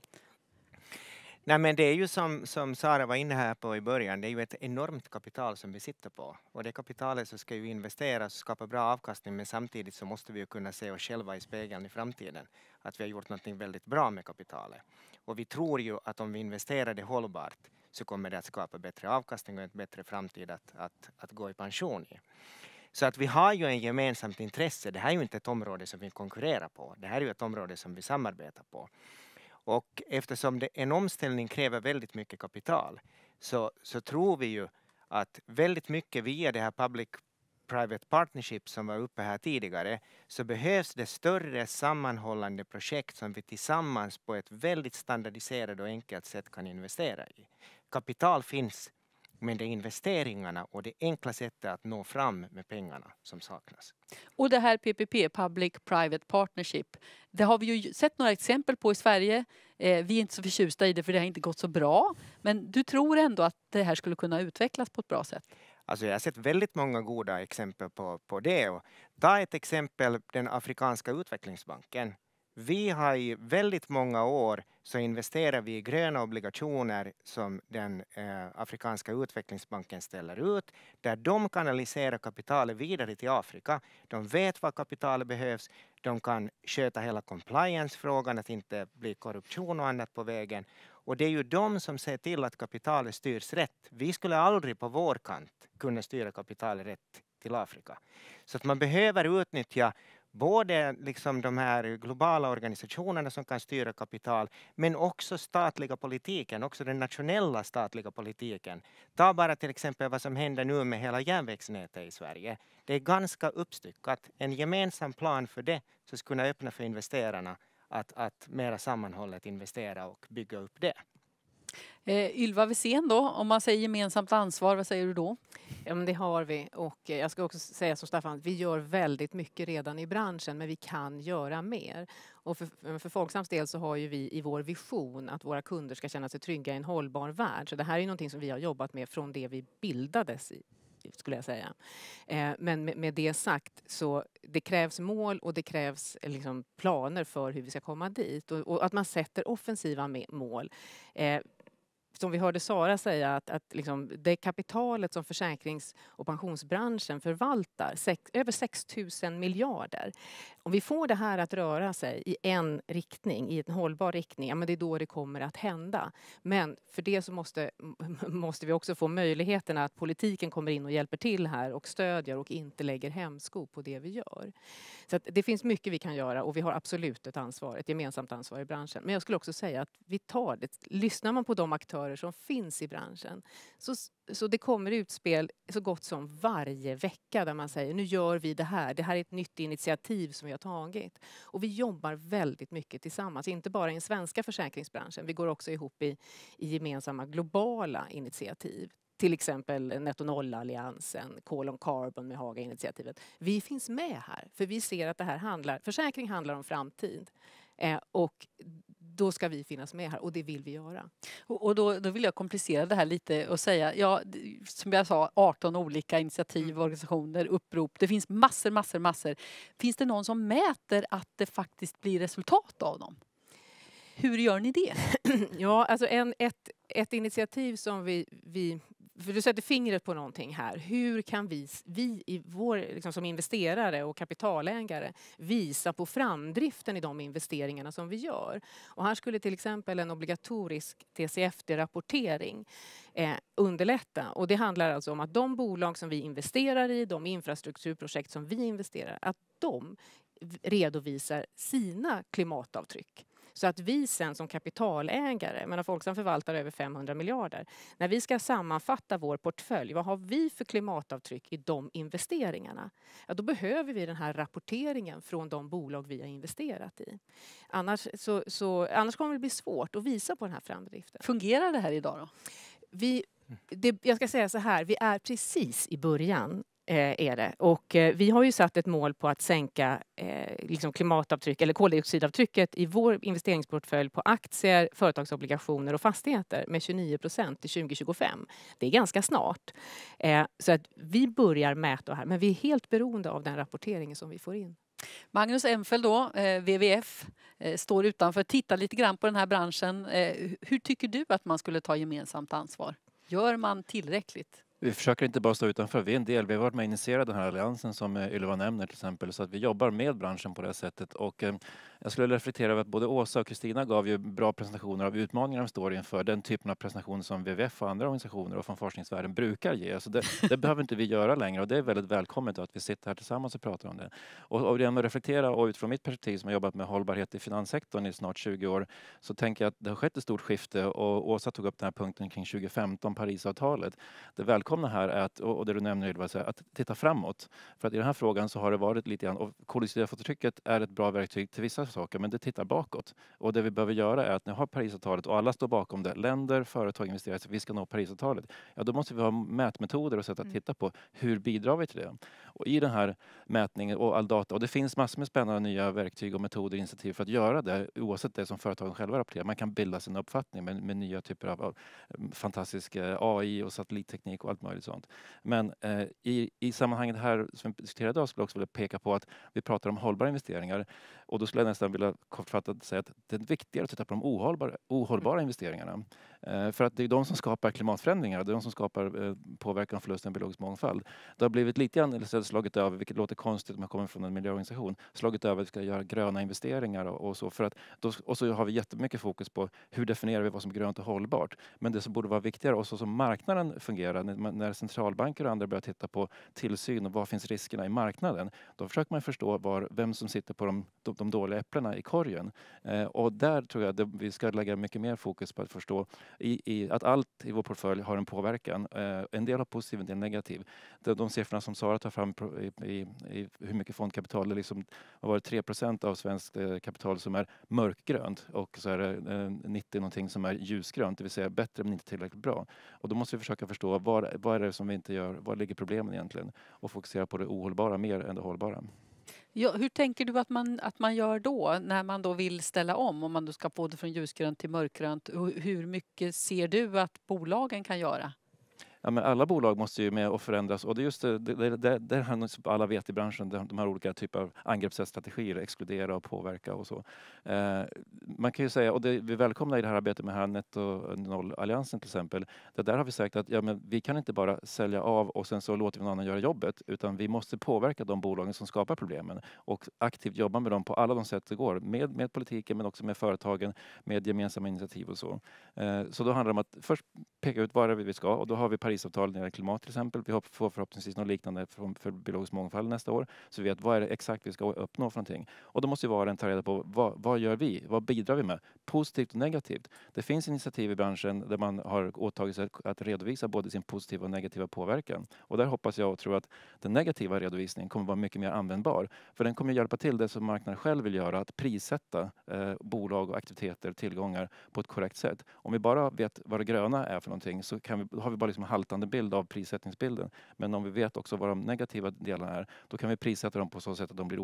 Speaker 5: Nej, men det är ju som, som Sara var inne här på i början, det är ju ett enormt kapital som vi sitter på. Och det kapitalet så ska ju investeras och skapa bra avkastning, men samtidigt så måste vi ju kunna se oss själva i spegeln i framtiden, att vi har gjort något väldigt bra med kapitalet. Och vi tror ju att om vi investerar det hållbart så kommer det att skapa bättre avkastning och en bättre framtid att, att, att gå i pension i. Så att vi har ju ett gemensamt intresse. Det här är ju inte ett område som vi konkurrerar på. Det här är ju ett område som vi samarbetar på. Och eftersom det, en omställning kräver väldigt mycket kapital så, så tror vi ju att väldigt mycket via det här public private partnership som var uppe här tidigare så behövs det större sammanhållande projekt som vi tillsammans på ett väldigt standardiserat och enkelt sätt kan investera i. Kapital finns men det är investeringarna och det enkla sättet att nå fram med pengarna som saknas.
Speaker 1: Och det här PPP, Public Private Partnership, det har vi ju sett några exempel på i Sverige. Eh, vi är inte så förtjusta i det för det har inte gått så bra. Men du tror ändå att det här skulle kunna utvecklas på ett bra sätt?
Speaker 5: Alltså jag har sett väldigt många goda exempel på, på det. Och ta ett exempel, den afrikanska utvecklingsbanken. Vi har i väldigt många år så investerar vi i gröna obligationer som den eh, afrikanska utvecklingsbanken ställer ut, där de kanaliserar kapitalet vidare till Afrika. De vet var kapitalet behövs, de kan sköta hela compliance-frågan, att inte bli korruption och annat på vägen. Och det är ju de som ser till att kapitalet styrs rätt. Vi skulle aldrig på vår kant kunna styra kapitalet rätt till Afrika. Så att man behöver utnyttja både liksom de här globala organisationerna som kan styra kapital, men också statliga politiken, också den nationella statliga politiken. Ta bara till exempel vad som händer nu med hela järnvägsnätet i Sverige. Det är ganska uppstyckat. En gemensam plan för det så skulle kunna öppna för investerarna att, att mera sammanhållet investera och bygga upp det.
Speaker 6: Eh, Ylva Wesén då, om man säger gemensamt ansvar, vad säger du då? Ja, men det har vi och eh, jag ska också säga som Staffan, vi gör väldigt mycket redan i branschen men vi kan göra mer. Och för, för Folksams del så har ju vi i vår vision att våra kunder ska känna sig trygga i en hållbar värld. Så det här är någonting som vi har jobbat med från det vi bildades i skulle jag säga. Eh, men med det sagt så det krävs mål och det krävs eh, liksom planer för hur vi ska komma dit och att man sätter offensiva mål som vi hörde Sara säga, att, att liksom det kapitalet som försäkrings och pensionsbranschen förvaltar, sex, över 6 000 miljarder, om vi får det här att röra sig i en riktning, i en hållbar riktning, ja, men det är då det kommer att hända. Men för det så måste, måste vi också få möjligheten att politiken kommer in och hjälper till här och stödjer och inte lägger hämsko på det vi gör. Så det finns mycket vi kan göra och vi har absolut ett ansvar, ett gemensamt ansvar i branschen. Men jag skulle också säga att vi tar det. Lyssnar man på de aktörer som finns i branschen så, så det kommer utspel så gott som varje vecka där man säger nu gör vi det här, det här är ett nytt initiativ som har tagit. Och vi jobbar väldigt mycket tillsammans, inte bara i den svenska försäkringsbranschen. Vi går också ihop i, i gemensamma globala initiativ till exempel Netto Noll-alliansen, Call on Carbon med Haga-initiativet. Vi finns med här, för vi ser att det här handlar, försäkring handlar om framtid. Eh, och då ska vi finnas med här och det vill vi göra.
Speaker 1: Och då, då vill jag komplicera det här lite och säga, ja, som jag sa, 18 olika initiativ, mm. organisationer, upprop. Det finns massor, massor, massor. Finns det någon som mäter att det faktiskt blir resultat av dem?
Speaker 6: Hur gör ni det? ja, alltså en, ett, ett initiativ som vi, vi för du sätter fingret på någonting här. Hur kan vi, vi i vår, liksom som investerare och kapitalägare visa på framdriften i de investeringarna som vi gör? Och här skulle till exempel en obligatorisk TCFD-rapportering eh, underlätta. Och det handlar alltså om att de bolag som vi investerar i, de infrastrukturprojekt som vi investerar, i, att de redovisar sina klimatavtryck. Så att vi sen som kapitalägare, men Folksam förvaltar över 500 miljarder, när vi ska sammanfatta vår portfölj, vad har vi för klimatavtryck i de investeringarna? Ja, då behöver vi den här rapporteringen från de bolag vi har investerat i. Annars, så, så, annars kommer det bli svårt att visa på den här framdriften. Fungerar det här idag då? Vi det, jag ska säga så här, vi är precis i början Eh, är det. Och eh, vi har ju satt ett mål på att sänka eh, liksom klimatavtryck eller koldioxidavtrycket i vår investeringsportfölj på aktier, företagsobligationer och fastigheter med 29 procent till 2025. Det är ganska snart. så att vi börjar mäta här, men vi är helt beroende av den rapporteringen som vi får in. Magnus Enfeld då, WWF, står utanför. Titta lite grann på
Speaker 1: den här branschen. Hur tycker du att man skulle ta gemensamt ansvar? Gör man tillräckligt?
Speaker 7: Vi försöker inte bara stå utanför, vi är en del. Vi har varit med och initierat den här alliansen som Ylva nämner till exempel, så att vi jobbar med branschen på det sättet. Och eh, jag skulle reflektera över att både Åsa och Kristina gav ju bra presentationer av utmaningar de står inför. Den typen av presentationer som WWF och andra organisationer och från forskningsvärlden brukar ge. Så alltså det, det behöver inte vi göra längre och det är väldigt välkommet att vi sitter här tillsammans och pratar om det. Och, och genom att reflektera och utifrån mitt perspektiv som har jobbat med hållbarhet i finanssektorn i snart 20 år så tänker jag att det har skett ett stort skifte och Åsa tog upp den här punkten kring 2015 Parisavtalet. Det välkomna här är att, och det du nämner Ylva, att titta framåt. För att i den här frågan så har det varit lite grann, och koldioxidavtrycket är ett bra verktyg till vissa saker, men det tittar bakåt. Och det vi behöver göra är att nu har Parisavtalet och alla står bakom det, länder, företag, investerare, vi ska nå Parisavtalet. Ja, då måste vi ha mätmetoder och sätt att mm. titta på hur bidrar vi till det? Och i den här mätningen och all data, och det finns massor med spännande nya verktyg och metoder och initiativ för att göra det, oavsett det som företagen själva rapporterar. Man kan bilda sin uppfattning med, med nya typer av, av mm, fantastisk eh, AI och satellitteknik och allt möjligt sånt. Men eh, i, i sammanhanget här som vi diskuterar idag skulle jag också vilja peka på att vi pratar om hållbara investeringar och då skulle jag nästan sen vill jag kortfattat säga att det är viktigare att titta på de ohållbara, ohållbara investeringarna. Eh, för att det är de som skapar klimatförändringar, det är de som skapar eh, påverkan och förlusten av biologisk mångfald. Det har blivit lite grann slagit över, vilket låter konstigt om man kommer från en miljöorganisation, slagit över att vi ska göra gröna investeringar och, och så. För att då, och så har vi jättemycket fokus på hur definierar vi vad som är grönt och hållbart? Men det som borde vara viktigare och så som marknaden fungerar, när, när centralbanker och andra börjar titta på tillsyn och var finns riskerna i marknaden, då försöker man förstå var, vem som sitter på de, de, de dåliga äpplena i korgen. Eh, och där tror jag att vi ska lägga mycket mer fokus på att förstå i, i, att allt i vår portfölj har en påverkan. Eh, en del har positiv, en del negativ. De, de siffrorna som Sara tar fram i, i, i hur mycket fondkapital, det liksom, har varit 3 av svenskt eh, kapital som är mörkgrönt och så är det eh, 90 någonting som är ljusgrönt, det vill säga bättre men inte tillräckligt bra. Och då måste vi försöka förstå vad vad är det som vi inte gör, var ligger problemen egentligen? Och fokusera på det ohållbara mer än det hållbara.
Speaker 1: Ja, hur tänker du att man, att man gör då när man då vill ställa om? Om man då ska både från ljusgrönt till mörkgrönt. Hur mycket ser du att bolagen kan göra?
Speaker 7: ja, men alla bolag måste ju med och förändras och det är just det, det, det, det alla vet i branschen, de här olika typer av angreppssättsstrategier, exkludera och påverka och så. Eh, man kan ju säga, och det vi välkomnar i det här arbetet med netto noll-alliansen till exempel, det där har vi sagt att ja, men vi kan inte bara sälja av och sen så låter vi någon annan göra jobbet utan vi måste påverka de bolagen som skapar problemen och aktivt jobba med dem på alla de sätt det går, med, med politiken men också med företagen, med gemensamma initiativ och så. Eh, så då handlar det om att först peka ut vad är vi ska och då har vi Paris Parisavtalet när det gäller klimat till exempel. Vi får förhoppningsvis något liknande för, för biologisk mångfald nästa år. Så vi vet vad är det exakt vi ska uppnå för någonting. Och då måste ju var och en ta reda på vad, vad gör vi? Vad bidrar vi med? Positivt och negativt. Det finns initiativ i branschen där man har åtagit sig att redovisa både sin positiva och negativa påverkan. Och där hoppas jag och tror att den negativa redovisningen kommer vara mycket mer användbar. För den kommer hjälpa till det som marknaden själv vill göra, att prissätta eh, bolag och aktiviteter, tillgångar på ett korrekt sätt. Om vi bara vet vad det gröna är för någonting så vi, har vi bara liksom halv vältande bild av prissättningsbilden. Men om vi vet också vad de negativa delarna är, då kan vi prissätta dem på så sätt att de blir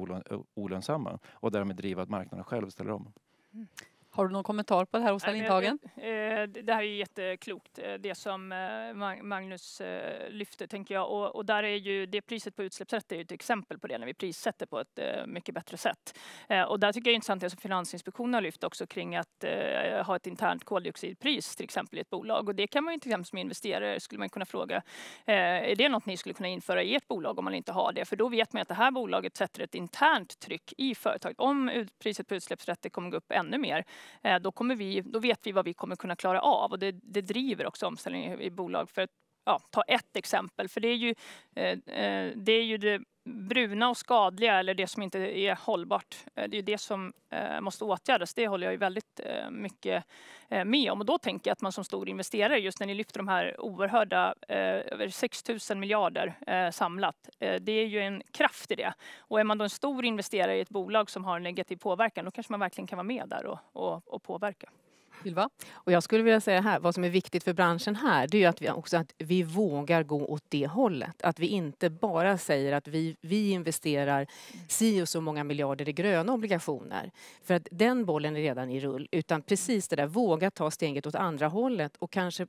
Speaker 7: olönsamma och därmed driva att marknaden själv ställer om.
Speaker 1: Mm. Har du någon kommentar på det här, Åsa Lindhagen?
Speaker 4: Eh, det här är jätteklokt, eh, det som eh, Magnus lyfter, tänker jag. Och, där är ju det priset på utsläppsrätter är ett exempel på det, när vi prissätter på ett mycket bättre sätt. Och där tycker jag det är intressant det som Finansinspektionen har lyft också kring att ha ett internt koldioxidpris till exempel i ett bolag. Och det kan man ju till exempel som investerare skulle man kunna fråga, är det något ni skulle kunna införa i ert bolag om man inte har det? För då vet man att det här bolaget sätter ett internt tryck i företaget. Om priset på utsläppsrätter kommer gå upp ännu mer Eh, då, kommer vi, då vet vi vad vi kommer kunna klara av och det, det driver också omställningen i bolag. För att ja, ta ett exempel, för det är ju, eh, eh, det, är ju det bruna och skadliga eller det som inte är hållbart. Eh, det är ju det som eh, måste åtgärdas. Det håller jag ju väldigt eh, mycket med om. Och då tänker jag att man som stor investerare, just när ni lyfter de här oerhörda, över 6 000 miljarder samlat, det är ju en kraft i det. Och är man då en stor investerare i ett bolag som har en negativ påverkan, då kanske man verkligen kan vara med där och, och, och påverka.
Speaker 6: Ylva? Och jag skulle vilja säga här, vad som är viktigt för branschen här, det är att vi också att vi vågar gå åt det hållet. Att vi inte bara säger att vi, vi investerar si och så många miljarder i gröna obligationer. För att den bollen är redan i rull. Utan precis det där, våga ta steget åt andra hållet och kanske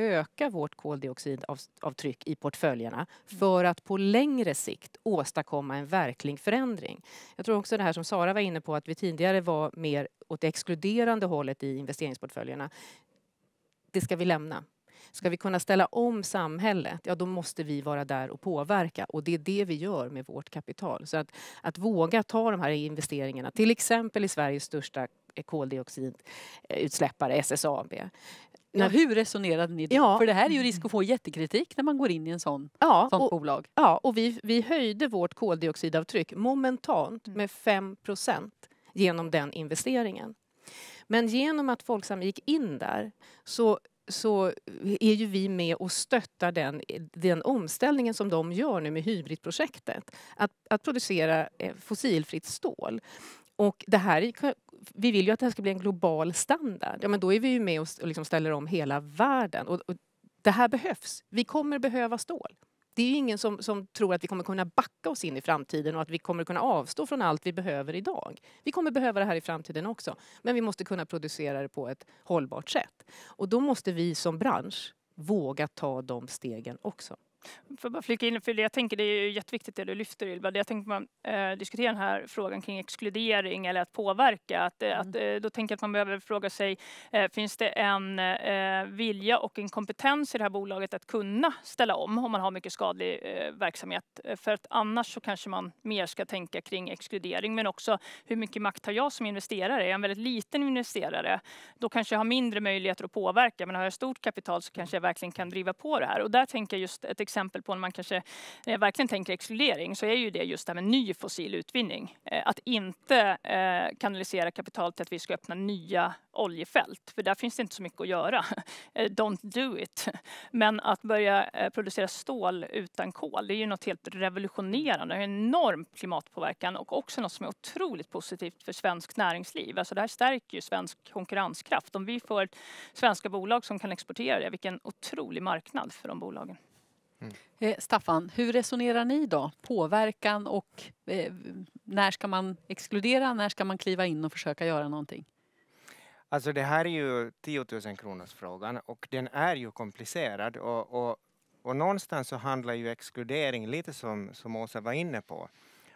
Speaker 6: öka vårt koldioxidavtryck i portföljerna för att på längre sikt åstadkomma en verklig förändring. Jag tror också det här som Sara var inne på att vi tidigare var mer åt det exkluderande hållet i investeringsportföljerna. Det ska vi lämna. Ska vi kunna ställa om samhället, ja då måste vi vara där och påverka och det är det vi gör med vårt kapital. Så att, att våga ta de här investeringarna, till exempel i Sveriges största koldioxidutsläppare SSAB. Ja. Hur resonerade ni då? Ja. För det här är ju risk att få jättekritik när man går in i en sån, ja, sånt och, bolag. Ja, och vi, vi höjde vårt koldioxidavtryck momentant mm. med 5 genom den investeringen. Men genom att Folksam gick in där så så är ju vi med och stöttar den, den omställningen som de gör nu med hybridprojektet. Att, att producera eh, fossilfritt stål. Och det här vi vill ju att det här ska bli en global standard. Ja, men då är vi ju med och, liksom ställer om hela världen. Och, och det här behövs. Vi kommer behöva stål. Det är ingen som, som tror att vi kommer kunna backa oss in i framtiden och att vi kommer kunna avstå från allt vi behöver idag. Vi kommer behöva det här i framtiden också. Men vi måste kunna producera det på ett hållbart sätt. Och då måste vi som bransch våga ta de stegen också.
Speaker 4: Får jag bara flika in, för det jag tänker det är ju jätteviktigt det du lyfter Ylva. Jag tänker man eh, diskuterar den här frågan kring exkludering eller att påverka. Att, eh, mm. att, eh, då tänker jag att man behöver fråga sig, eh, finns det en eh, vilja och en kompetens i det här bolaget att kunna ställa om om man har mycket skadlig eh, verksamhet? För att annars så kanske man mer ska tänka kring exkludering men också hur mycket makt har jag som investerare? Är jag en väldigt liten investerare då kanske jag har mindre möjligheter att påverka men har jag stort kapital så kanske jag verkligen kan driva på det här. Och där tänker jag just ett exempel på när man kanske när eh, jag verkligen tänker exkludering så är ju det just det här med ny fossil utvinning. Eh, att inte eh, kanalisera kapital till att vi ska öppna nya oljefält, för där finns det inte så mycket att göra. Don't do it. Men att börja producera stål utan kol, det är ju något helt revolutionerande. Det har en enorm klimatpåverkan och också något som är otroligt positivt för svenskt näringsliv. Alltså det här stärker ju svensk konkurrenskraft. Om vi får svenska bolag som kan exportera det, vilken otrolig marknad för de bolagen.
Speaker 1: Mm. Eh, Staffan, hur resonerar ni då? Påverkan och eh, när ska man exkludera, när ska man kliva in och försöka göra någonting?
Speaker 5: Alltså det här är ju 10 000 kronors frågan och den är ju komplicerad och, och, och någonstans så handlar ju exkludering lite som, som Åsa var inne på.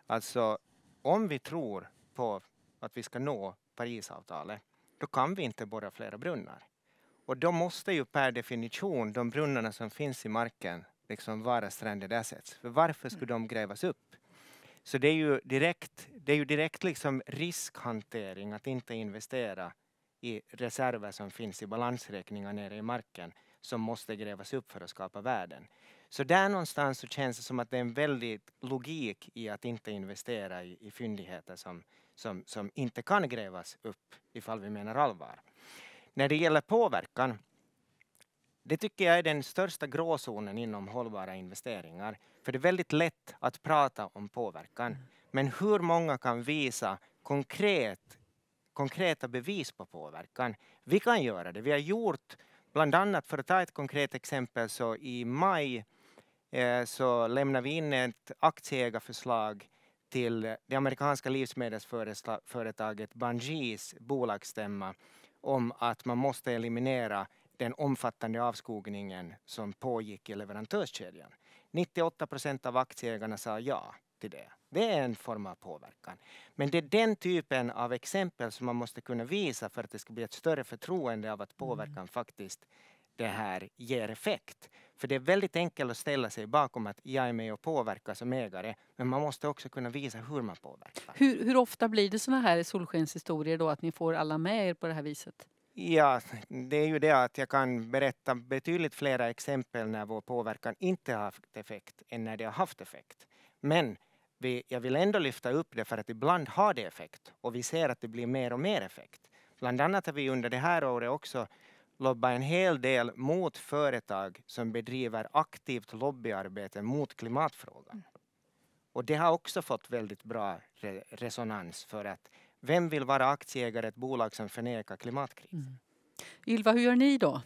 Speaker 5: Alltså om vi tror på att vi ska nå Parisavtalet, då kan vi inte borra flera brunnar. Och då måste ju per definition de brunnarna som finns i marken liksom vara stränder där sätts. För varför skulle mm. de grävas upp? Så det är ju direkt, det är ju direkt liksom riskhantering att inte investera i reserver som finns i balansräkningar nere i marken som måste grävas upp för att skapa värden. Så där någonstans så känns det som att det är en väldig logik i att inte investera i, i fyndigheter som, som, som inte kan grävas upp ifall vi menar allvar. När det gäller påverkan det tycker jag är den största gråzonen inom hållbara investeringar. För det är väldigt lätt att prata om påverkan. Mm. Men hur många kan visa konkret, konkreta bevis på påverkan? Vi kan göra det. Vi har gjort, bland annat för att ta ett konkret exempel, så i maj eh, så lämnar vi in ett aktieägarförslag till det amerikanska livsmedelsföretaget Bungees bolagsstämma om att man måste eliminera den omfattande avskogningen som pågick i leverantörskedjan. 98 procent av aktieägarna sa ja till det. Det är en form av påverkan. Men det är den typen av exempel som man måste kunna visa för att det ska bli ett större förtroende av att mm. påverkan mm. faktiskt det här ger effekt. För det är väldigt enkelt att ställa sig bakom att jag är med och påverkar som ägare, men man måste också kunna visa hur man påverkar.
Speaker 1: Hur, hur ofta blir det såna här solskenshistorier då, att ni får alla med er på det här viset?
Speaker 5: Ja, det är ju det att jag kan berätta betydligt flera exempel när vår påverkan inte har haft effekt än när det har haft effekt. Men vi, jag vill ändå lyfta upp det för att ibland har det effekt och vi ser att det blir mer och mer effekt. Bland annat har vi under det här året också lobbat en hel del mot företag som bedriver aktivt lobbyarbete mot klimatfrågan. Mm. Och det har också fått väldigt bra re resonans för att vem vill vara aktieägare i ett bolag som förnekar klimatkrisen?
Speaker 6: Mm. Ylva, hur gör ni då?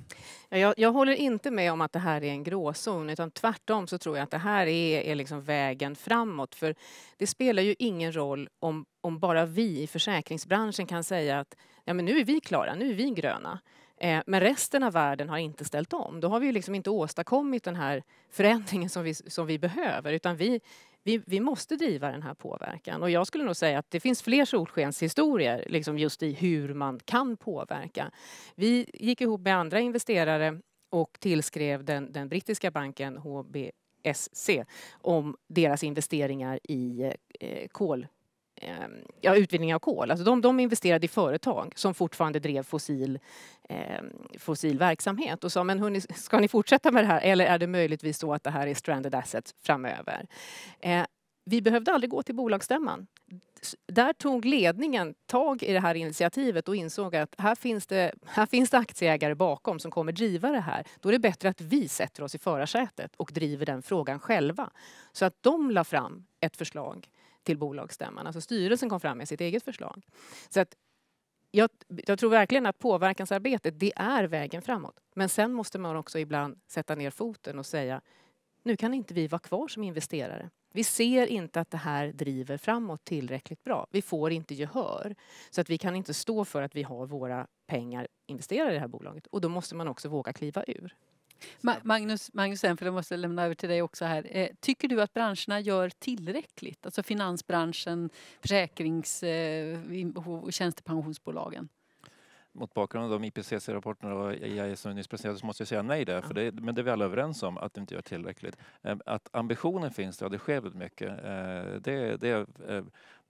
Speaker 6: Jag, jag, håller inte med om att det här är en gråzon, utan tvärtom så tror jag att det här är, är liksom vägen framåt. För det spelar ju ingen roll om, om bara vi i försäkringsbranschen kan säga att ja, men nu är vi klara, nu är vi gröna. Eh, men resten av världen har inte ställt om. Då har vi liksom inte åstadkommit den här förändringen som vi, som vi behöver, utan vi, vi, vi måste driva den här påverkan. Och jag skulle nog säga att det finns fler solskenshistorier liksom just i hur man kan påverka. Vi gick ihop med andra investerare och tillskrev den, den brittiska banken HBSC om deras investeringar i eh, kol Ehm, ja, utvinning av kol. Alltså de, de investerade i företag som fortfarande drev fossil, eh, fossil verksamhet och sa men hörni, ska ni fortsätta med det här eller är det möjligtvis så att det här är stranded assets framöver? Eh, vi behövde aldrig gå till bolagsstämman. Där tog ledningen tag i det här initiativet och insåg att här finns det, här finns det aktieägare bakom som kommer driva det här. Då är det bättre att vi sätter oss i förarsätet och driver den frågan själva. Så att de la fram ett förslag till bolagsstämman. Alltså styrelsen kom fram med sitt eget förslag. Så att jag, jag, tror verkligen att påverkansarbetet, det är vägen framåt. Men sen måste man också ibland sätta ner foten och säga nu kan inte vi vara kvar som investerare. Vi ser inte att det här driver framåt tillräckligt bra. Vi får inte gehör. Så att vi kan inte stå för att vi har våra pengar investerade i det här bolaget. Och då måste man också våga kliva ur.
Speaker 1: Ma Magnus, Magnus för jag måste lämna över till dig också här. Eh, tycker du att branscherna gör tillräckligt? Alltså finansbranschen, försäkrings eh, och tjänstepensionsbolagen?
Speaker 7: mot bakgrund av de IPCC-rapporterna och EIS som nyss presenterades måste jag säga nej där, för det, men det är vi alla överens om att det inte gör tillräckligt. Eh, att ambitionen finns, ja det sker väldigt mycket. Det, det,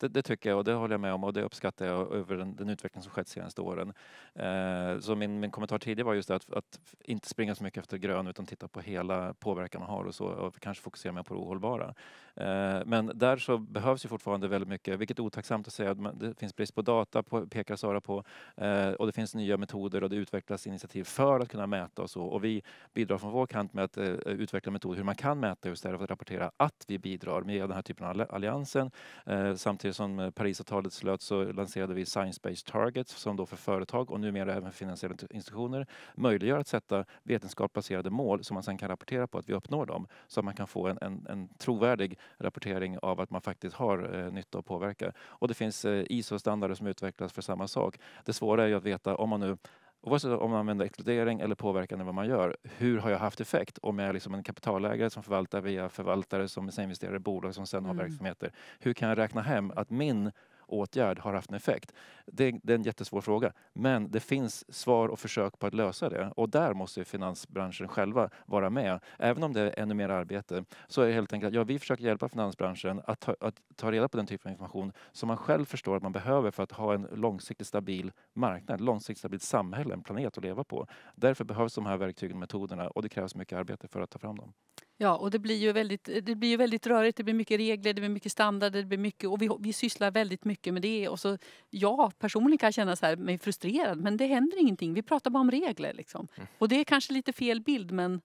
Speaker 7: det, det, tycker jag och det håller jag med om och det uppskattar jag över den, den utveckling som skett de senaste åren. Eh, så min, min kommentar tidigare var just det att, att, inte springa så mycket efter grön utan titta på hela påverkan man har och så och kanske fokusera mer på det ohållbara. Eh, men där så behövs ju fortfarande väldigt mycket, vilket är otacksamt att säga. Det finns brist på data, på, pekar Sara på, eh, och det finns nya metoder och det utvecklas initiativ för att kunna mäta och så. Och vi bidrar från vår kant med att eh, utveckla metoder hur man kan mäta just det här och rapportera att vi bidrar med den här typen av alliansen. Eh, samtidigt samtidigt som eh, Parisavtalet slöt så lanserade vi Science-Based Targets som då för företag och numera även finansiella institutioner möjliggör att sätta vetenskapsbaserade mål som man sen kan rapportera på att vi uppnår dem så att man kan få en, en, en trovärdig rapportering av att man faktiskt har eh, nytta och påverkar. Och det finns eh, ISO-standarder som utvecklas för samma sak. Det svåra är ju att veta om man nu oavsett om man använder exkludering eller påverkan i vad man gör, hur har jag haft effekt? Om jag är liksom en kapitalägare som förvaltar via förvaltare som investerar i bolag som sen har mm. verksamheter. Hur kan jag räkna hem att min åtgärd har haft en effekt? Det, det är en jättesvår fråga. Men det finns svar och försök på att lösa det. Och där måste finansbranschen själva vara med. Även om det är ännu mer arbete så är det helt enkelt ja, vi försöker hjälpa finansbranschen att ta, att ta reda på den typen av information som man själv förstår att man behöver för att ha en långsiktigt stabil marknad, långsiktigt stabilt samhälle, en planet att leva på. Därför behövs de här verktygen och metoderna och det krävs mycket arbete för att ta fram dem.
Speaker 1: Ja, och det blir ju väldigt, det blir ju väldigt rörigt. Det blir mycket regler, det blir mycket standarder, det blir mycket och vi, vi sysslar väldigt mycket med det. Och så, jag personligen kan känna så här, mig frustrerad, men det händer ingenting. Vi pratar bara om regler liksom. Mm. Och det är kanske lite fel bild, men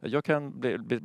Speaker 7: jag kan bli, bli,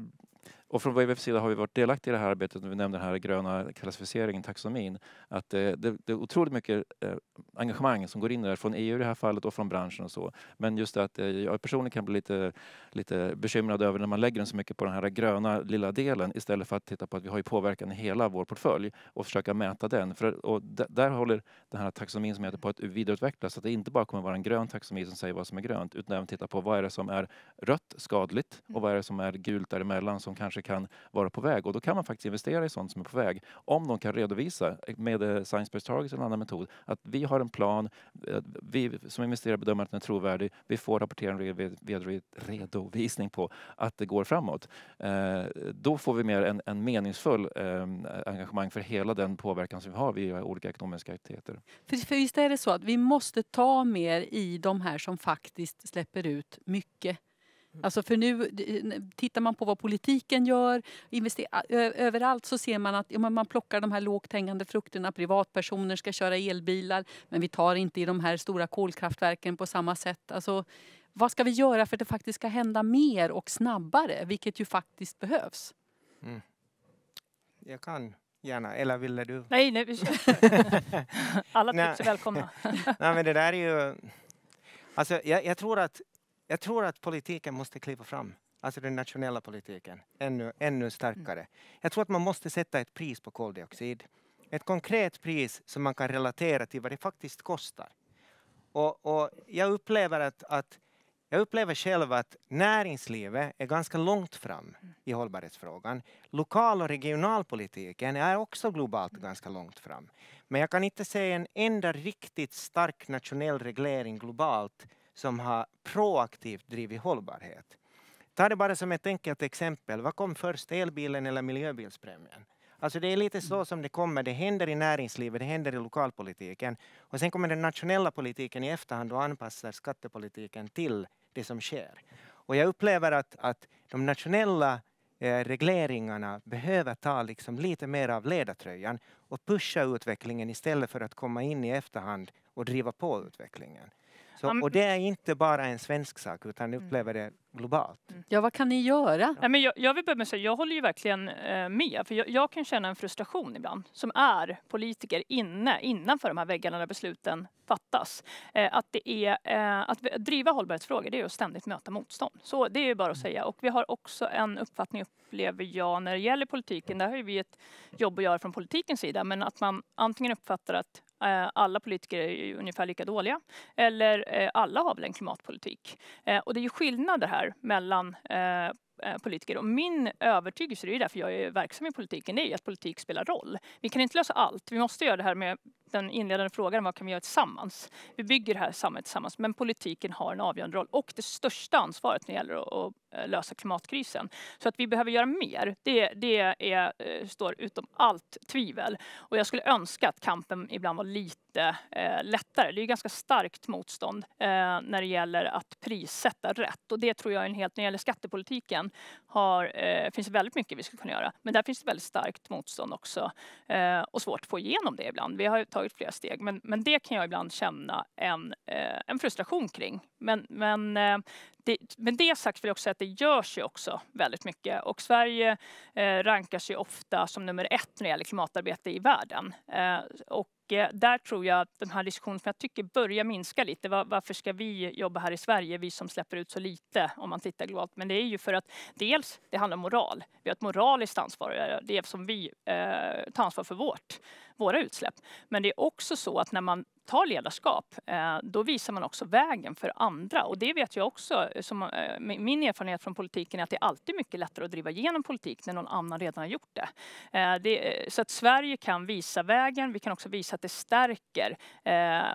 Speaker 7: och från WWFs sida har vi varit delaktiga i det här arbetet, när vi nämnde den här gröna klassificeringen, taxonomin, att eh, det, det, är otroligt mycket eh, engagemang som går in där, från EU i det här fallet och från branschen och så. Men just att eh, jag personligen kan bli lite, lite bekymrad över när man lägger den så mycket på den här gröna lilla delen istället för att titta på att vi har ju påverkan i hela vår portfölj och försöka mäta den. För, och där håller den här taxonomin som heter på att vidareutvecklas så att det inte bara kommer vara en grön taxonomi som säger vad som är grönt utan även titta på vad är det som är rött skadligt och mm. vad är det som är gult däremellan som kanske kanske kan vara på väg och då kan man faktiskt investera i sånt som är på väg om de kan redovisa med eh, Science Based Targets eller en annan metod att vi har en plan, eh, vi som investerare bedömer att den är trovärdig, vi får rapportera en redovisning på att det går framåt. Eh, då får vi mer en, en meningsfull engagemang för hela den påverkan som vi har via olika ekonomiska aktiviteter.
Speaker 1: För, för visst är det så att vi måste ta mer i de här som faktiskt släpper ut mycket Alltså för nu tittar man på vad politiken gör överallt så ser man att ja, man plockar de här lågt hängande frukterna. Privatpersoner ska köra elbilar men vi tar inte i de här stora kolkraftverken på samma sätt. Alltså, vad ska vi göra för att det faktiskt ska hända mer och snabbare, vilket ju faktiskt behövs?
Speaker 5: Mm. Jag kan gärna, eller ville du? Nej, nej, vi kör. Alla tips är välkomna. nej, men det där är ju... Alltså, jag, jag tror att jag tror att politiken måste kliva fram, alltså den nationella politiken, ännu, ännu mm. starkare. Mm. Jag tror att man måste sätta ett pris på koldioxid. Ett konkret pris som man kan relatera till vad det faktiskt kostar. Och, och jag, upplever att, att, jag upplever själv att näringslivet är ganska långt fram mm. i hållbarhetsfrågan. Lokal och regionalpolitiken är också globalt mm. ganska långt fram. Men jag kan inte se en enda riktigt stark nationell reglering globalt som har proaktivt drivit hållbarhet. Ta det bara som ett enkelt exempel. Vad kom först, elbilen eller miljöbilspremien? Alltså det är lite så mm. som det kommer. Det händer i näringslivet, det händer i lokalpolitiken. Och sen kommer den nationella politiken i efterhand och anpassar skattepolitiken till det som sker. Och jag upplever att, att de nationella eh, regleringarna behöver ta liksom lite mer av ledartröjan och pusha utvecklingen istället för att komma in i efterhand och driva på utvecklingen. Så, och det är inte bara en svensk sak utan jag mm. upplever det globalt. Mm. Ja, vad kan ni göra?
Speaker 4: Ja, men jag, jag vill börja med att säga, jag håller ju verkligen eh, med. För jag, jag, kan känna en frustration ibland som är politiker inne, innanför de här väggarna där besluten fattas. Eh, att, det är, eh, att driva hållbarhetsfrågor det är att ständigt möta motstånd. Så det är ju bara att mm. säga. Och vi har också en uppfattning, upplever jag, när det gäller politiken. Där har ju vi ett jobb att göra från politikens sida. Men att man antingen uppfattar att Eh, alla politiker är ju ungefär lika dåliga. Eller eh, alla har väl en klimatpolitik. Eh, och det är ju skillnader här mellan Eh, politiker. Och min övertygelse, det är därför jag är verksam i politiken, det är att politik spelar roll. Vi kan inte lösa allt. Vi måste göra det här med den inledande frågan, vad kan vi göra tillsammans? Vi bygger det här samhället tillsammans, men politiken har en avgörande roll och det största ansvaret när det gäller att eh, lösa klimatkrisen. Så att vi behöver göra mer, det, det är, eh, står utom allt tvivel. Och jag skulle önska att kampen ibland var lite eh, lättare. Det är ju ganska starkt motstånd eh, när det gäller att prissätta rätt och det tror jag är en helt, när det gäller skattepolitiken Ryssland har, eh, finns väldigt mycket vi skulle kunna göra. Men där finns det väldigt starkt motstånd också eh, och svårt att få igenom det ibland. Vi har tagit flera steg, men, men det kan jag ibland känna en, eh, en frustration kring. Men, men, eh, det, men det sagt vill jag också säga att det görs ju också väldigt mycket och Sverige eh, rankas ju ofta som nummer ett när det gäller klimatarbete i världen. Eh, och Eh, där tror jag att den här diskussionen, som jag tycker börjar minska lite, var, varför ska vi jobba här i Sverige, vi som släpper ut så lite om man tittar globalt? Men det är ju för att dels, det handlar om moral. Vi har ett moraliskt ansvar, det är som vi eh, tar ansvar för vårt, våra utsläpp. Men det är också så att när man tar ledarskap, eh, då visar man också vägen för andra. Och det vet jag också, eh, som, eh, min erfarenhet från politiken är att det är alltid mycket lättare att driva igenom politik när någon annan redan har gjort det. det så att Sverige kan visa vägen, vi kan också visa att det stärker,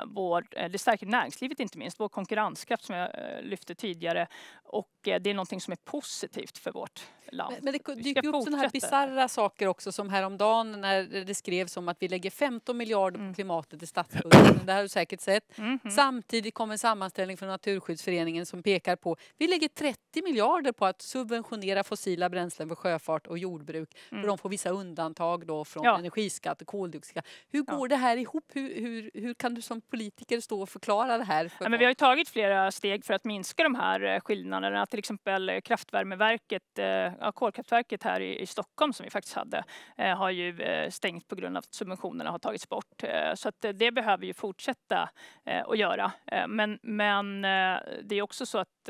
Speaker 4: vår, det stärker näringslivet inte minst, vår konkurrenskraft som jag lyfte tidigare. Och det är någonting som är positivt för vårt land. Men,
Speaker 1: men det dyker upp sådana här bisarra
Speaker 4: saker också som häromdagen när det skrevs om att vi lägger 15
Speaker 1: miljarder på mm. klimatet i statsbudgeten. Det har du säkert sett. Mm -hmm. Samtidigt kom en sammanställning från Naturskyddsföreningen som pekar på att vi lägger 30 miljarder på att subventionera fossila bränslen för sjöfart och jordbruk. Mm. För de får vissa undantag då från ja. energiskatt och koldioxidskatt. Hur går ja. det här ihop? Hur, hur, hur kan du som politiker stå och förklara det här? För ja, men vi har
Speaker 4: ju tagit flera steg för att minska de här eh, skillnaderna. Till exempel eh, kraftvärmeverket eh, ja, kolkraftverket här i, i, Stockholm som vi faktiskt hade eh, har ju eh, stängt på grund av att subventionerna har tagits bort. Eh, så att eh, det behöver ju fortsätta eh, att göra. Eh, men men det är också så att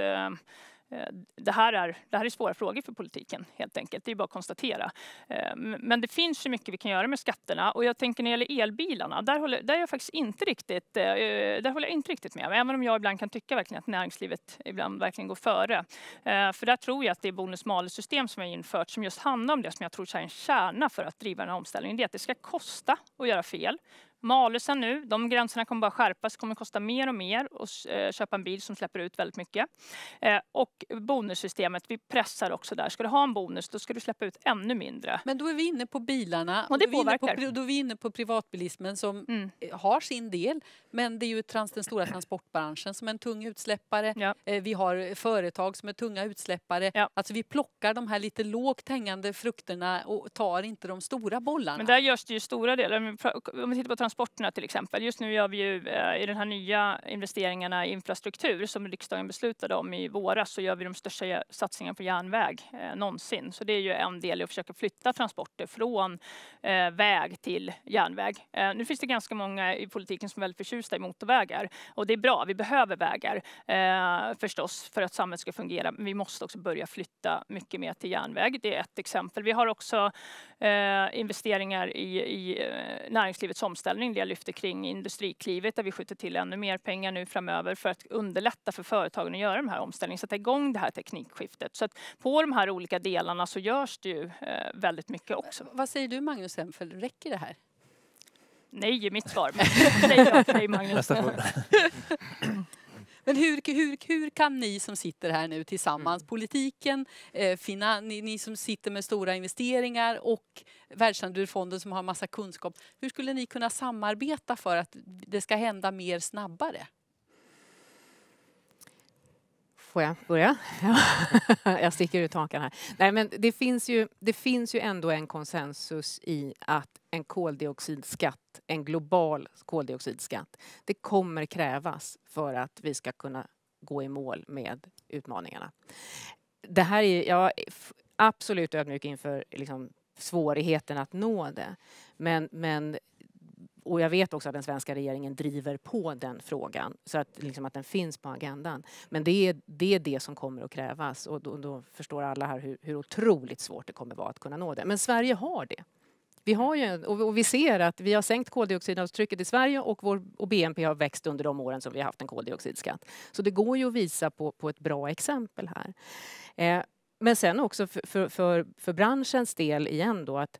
Speaker 4: Eh, det här, är, det här är svåra frågor för politiken helt enkelt. Det är bara att konstatera. Eh, men det finns ju mycket vi kan göra med skatterna och jag tänker när det gäller elbilarna, där håller, där är jag faktiskt inte riktigt, eh, där håller jag inte riktigt med. Även om jag ibland kan tycka verkligen att näringslivet ibland verkligen går före. För där tror jag att det bonus-malus-system som vi har infört som just handlar om det som jag tror är en kärna för att driva den här omställningen. Det är att det ska kosta att göra fel Malusen nu, de gränserna kommer bara skärpas, Det kommer kosta mer och mer att eh, köpa en bil som släpper ut väldigt mycket. Eh, och bonussystemet, vi pressar också där. Ska du ha en bonus då ska du släppa ut ännu mindre.
Speaker 1: Men då är vi inne på bilarna och det då påverkar. På,
Speaker 4: då är vi inne på privatbilismen
Speaker 1: som mm. Eh, har sin del. Men det är ju trans, den stora transportbranschen som är en tung utsläppare. Ja. Vi har företag som är tunga utsläppare. Ja. Alltså vi plockar de här lite lågt hängande frukterna och tar inte de stora bollarna.
Speaker 4: Men där görs det ju stora delar. Om vi tittar på transporterna till exempel. Just nu gör vi ju eh, i de här nya investeringarna i infrastruktur som riksdagen beslutade om i våras så gör vi de största satsningarna på järnväg eh, någonsin. Så det är ju en del i att försöka flytta transporter från eh, väg till järnväg. nu finns det ganska många i politiken som är väldigt förtjusta i motorvägar och det är bra. Vi behöver vägar förstås för att samhället ska fungera. Men vi måste också börja flytta mycket mer till järnväg. Det är ett exempel. Vi har också investeringar i näringslivets omställning investering, det jag lyfter kring Industriklivet, där vi skjuter till ännu mer pengar nu framöver för att underlätta för företagen att göra den här omställningen, sätta igång det här teknikskiftet. Så att på de här olika delarna så görs det ju eh, väldigt mycket också. Vad säger du Magnus för räcker det här? Nej, är mitt svar. Nej, ja, nej Magnus. Men hur,
Speaker 1: hur, hur kan ni som sitter här nu tillsammans, mm. politiken, eh, fina, ni, ni, som sitter med stora investeringar och Världsnaturfonden som har massa kunskap, hur skulle ni kunna samarbeta för att det ska hända mer snabbare?
Speaker 6: Får jag börja? jag sticker ut hakan här. Nej, men det, finns ju, det finns ju ändå en konsensus i att en koldioxidskatt, en global koldioxidskatt, det kommer krävas för att vi ska kunna gå i mål med utmaningarna. Det här är jag absolut ödmjuk inför liksom, svårigheten att nå det. Men, men och jag vet också att den svenska regeringen driver på den frågan så att, liksom, att den finns på agendan. Men det är det, är det som kommer att krävas och då, då förstår alla här hur, hur otroligt svårt det kommer vara att kunna nå det. Men Sverige har det. Vi har ju, och vi ser att vi har sänkt koldioxidavtrycket i Sverige och, vår, och BNP har växt under de åren som vi har haft en koldioxidskatt. Så det går ju att visa på, på ett bra exempel här. Eh, men sen också för, för, för, för branschens del igen då att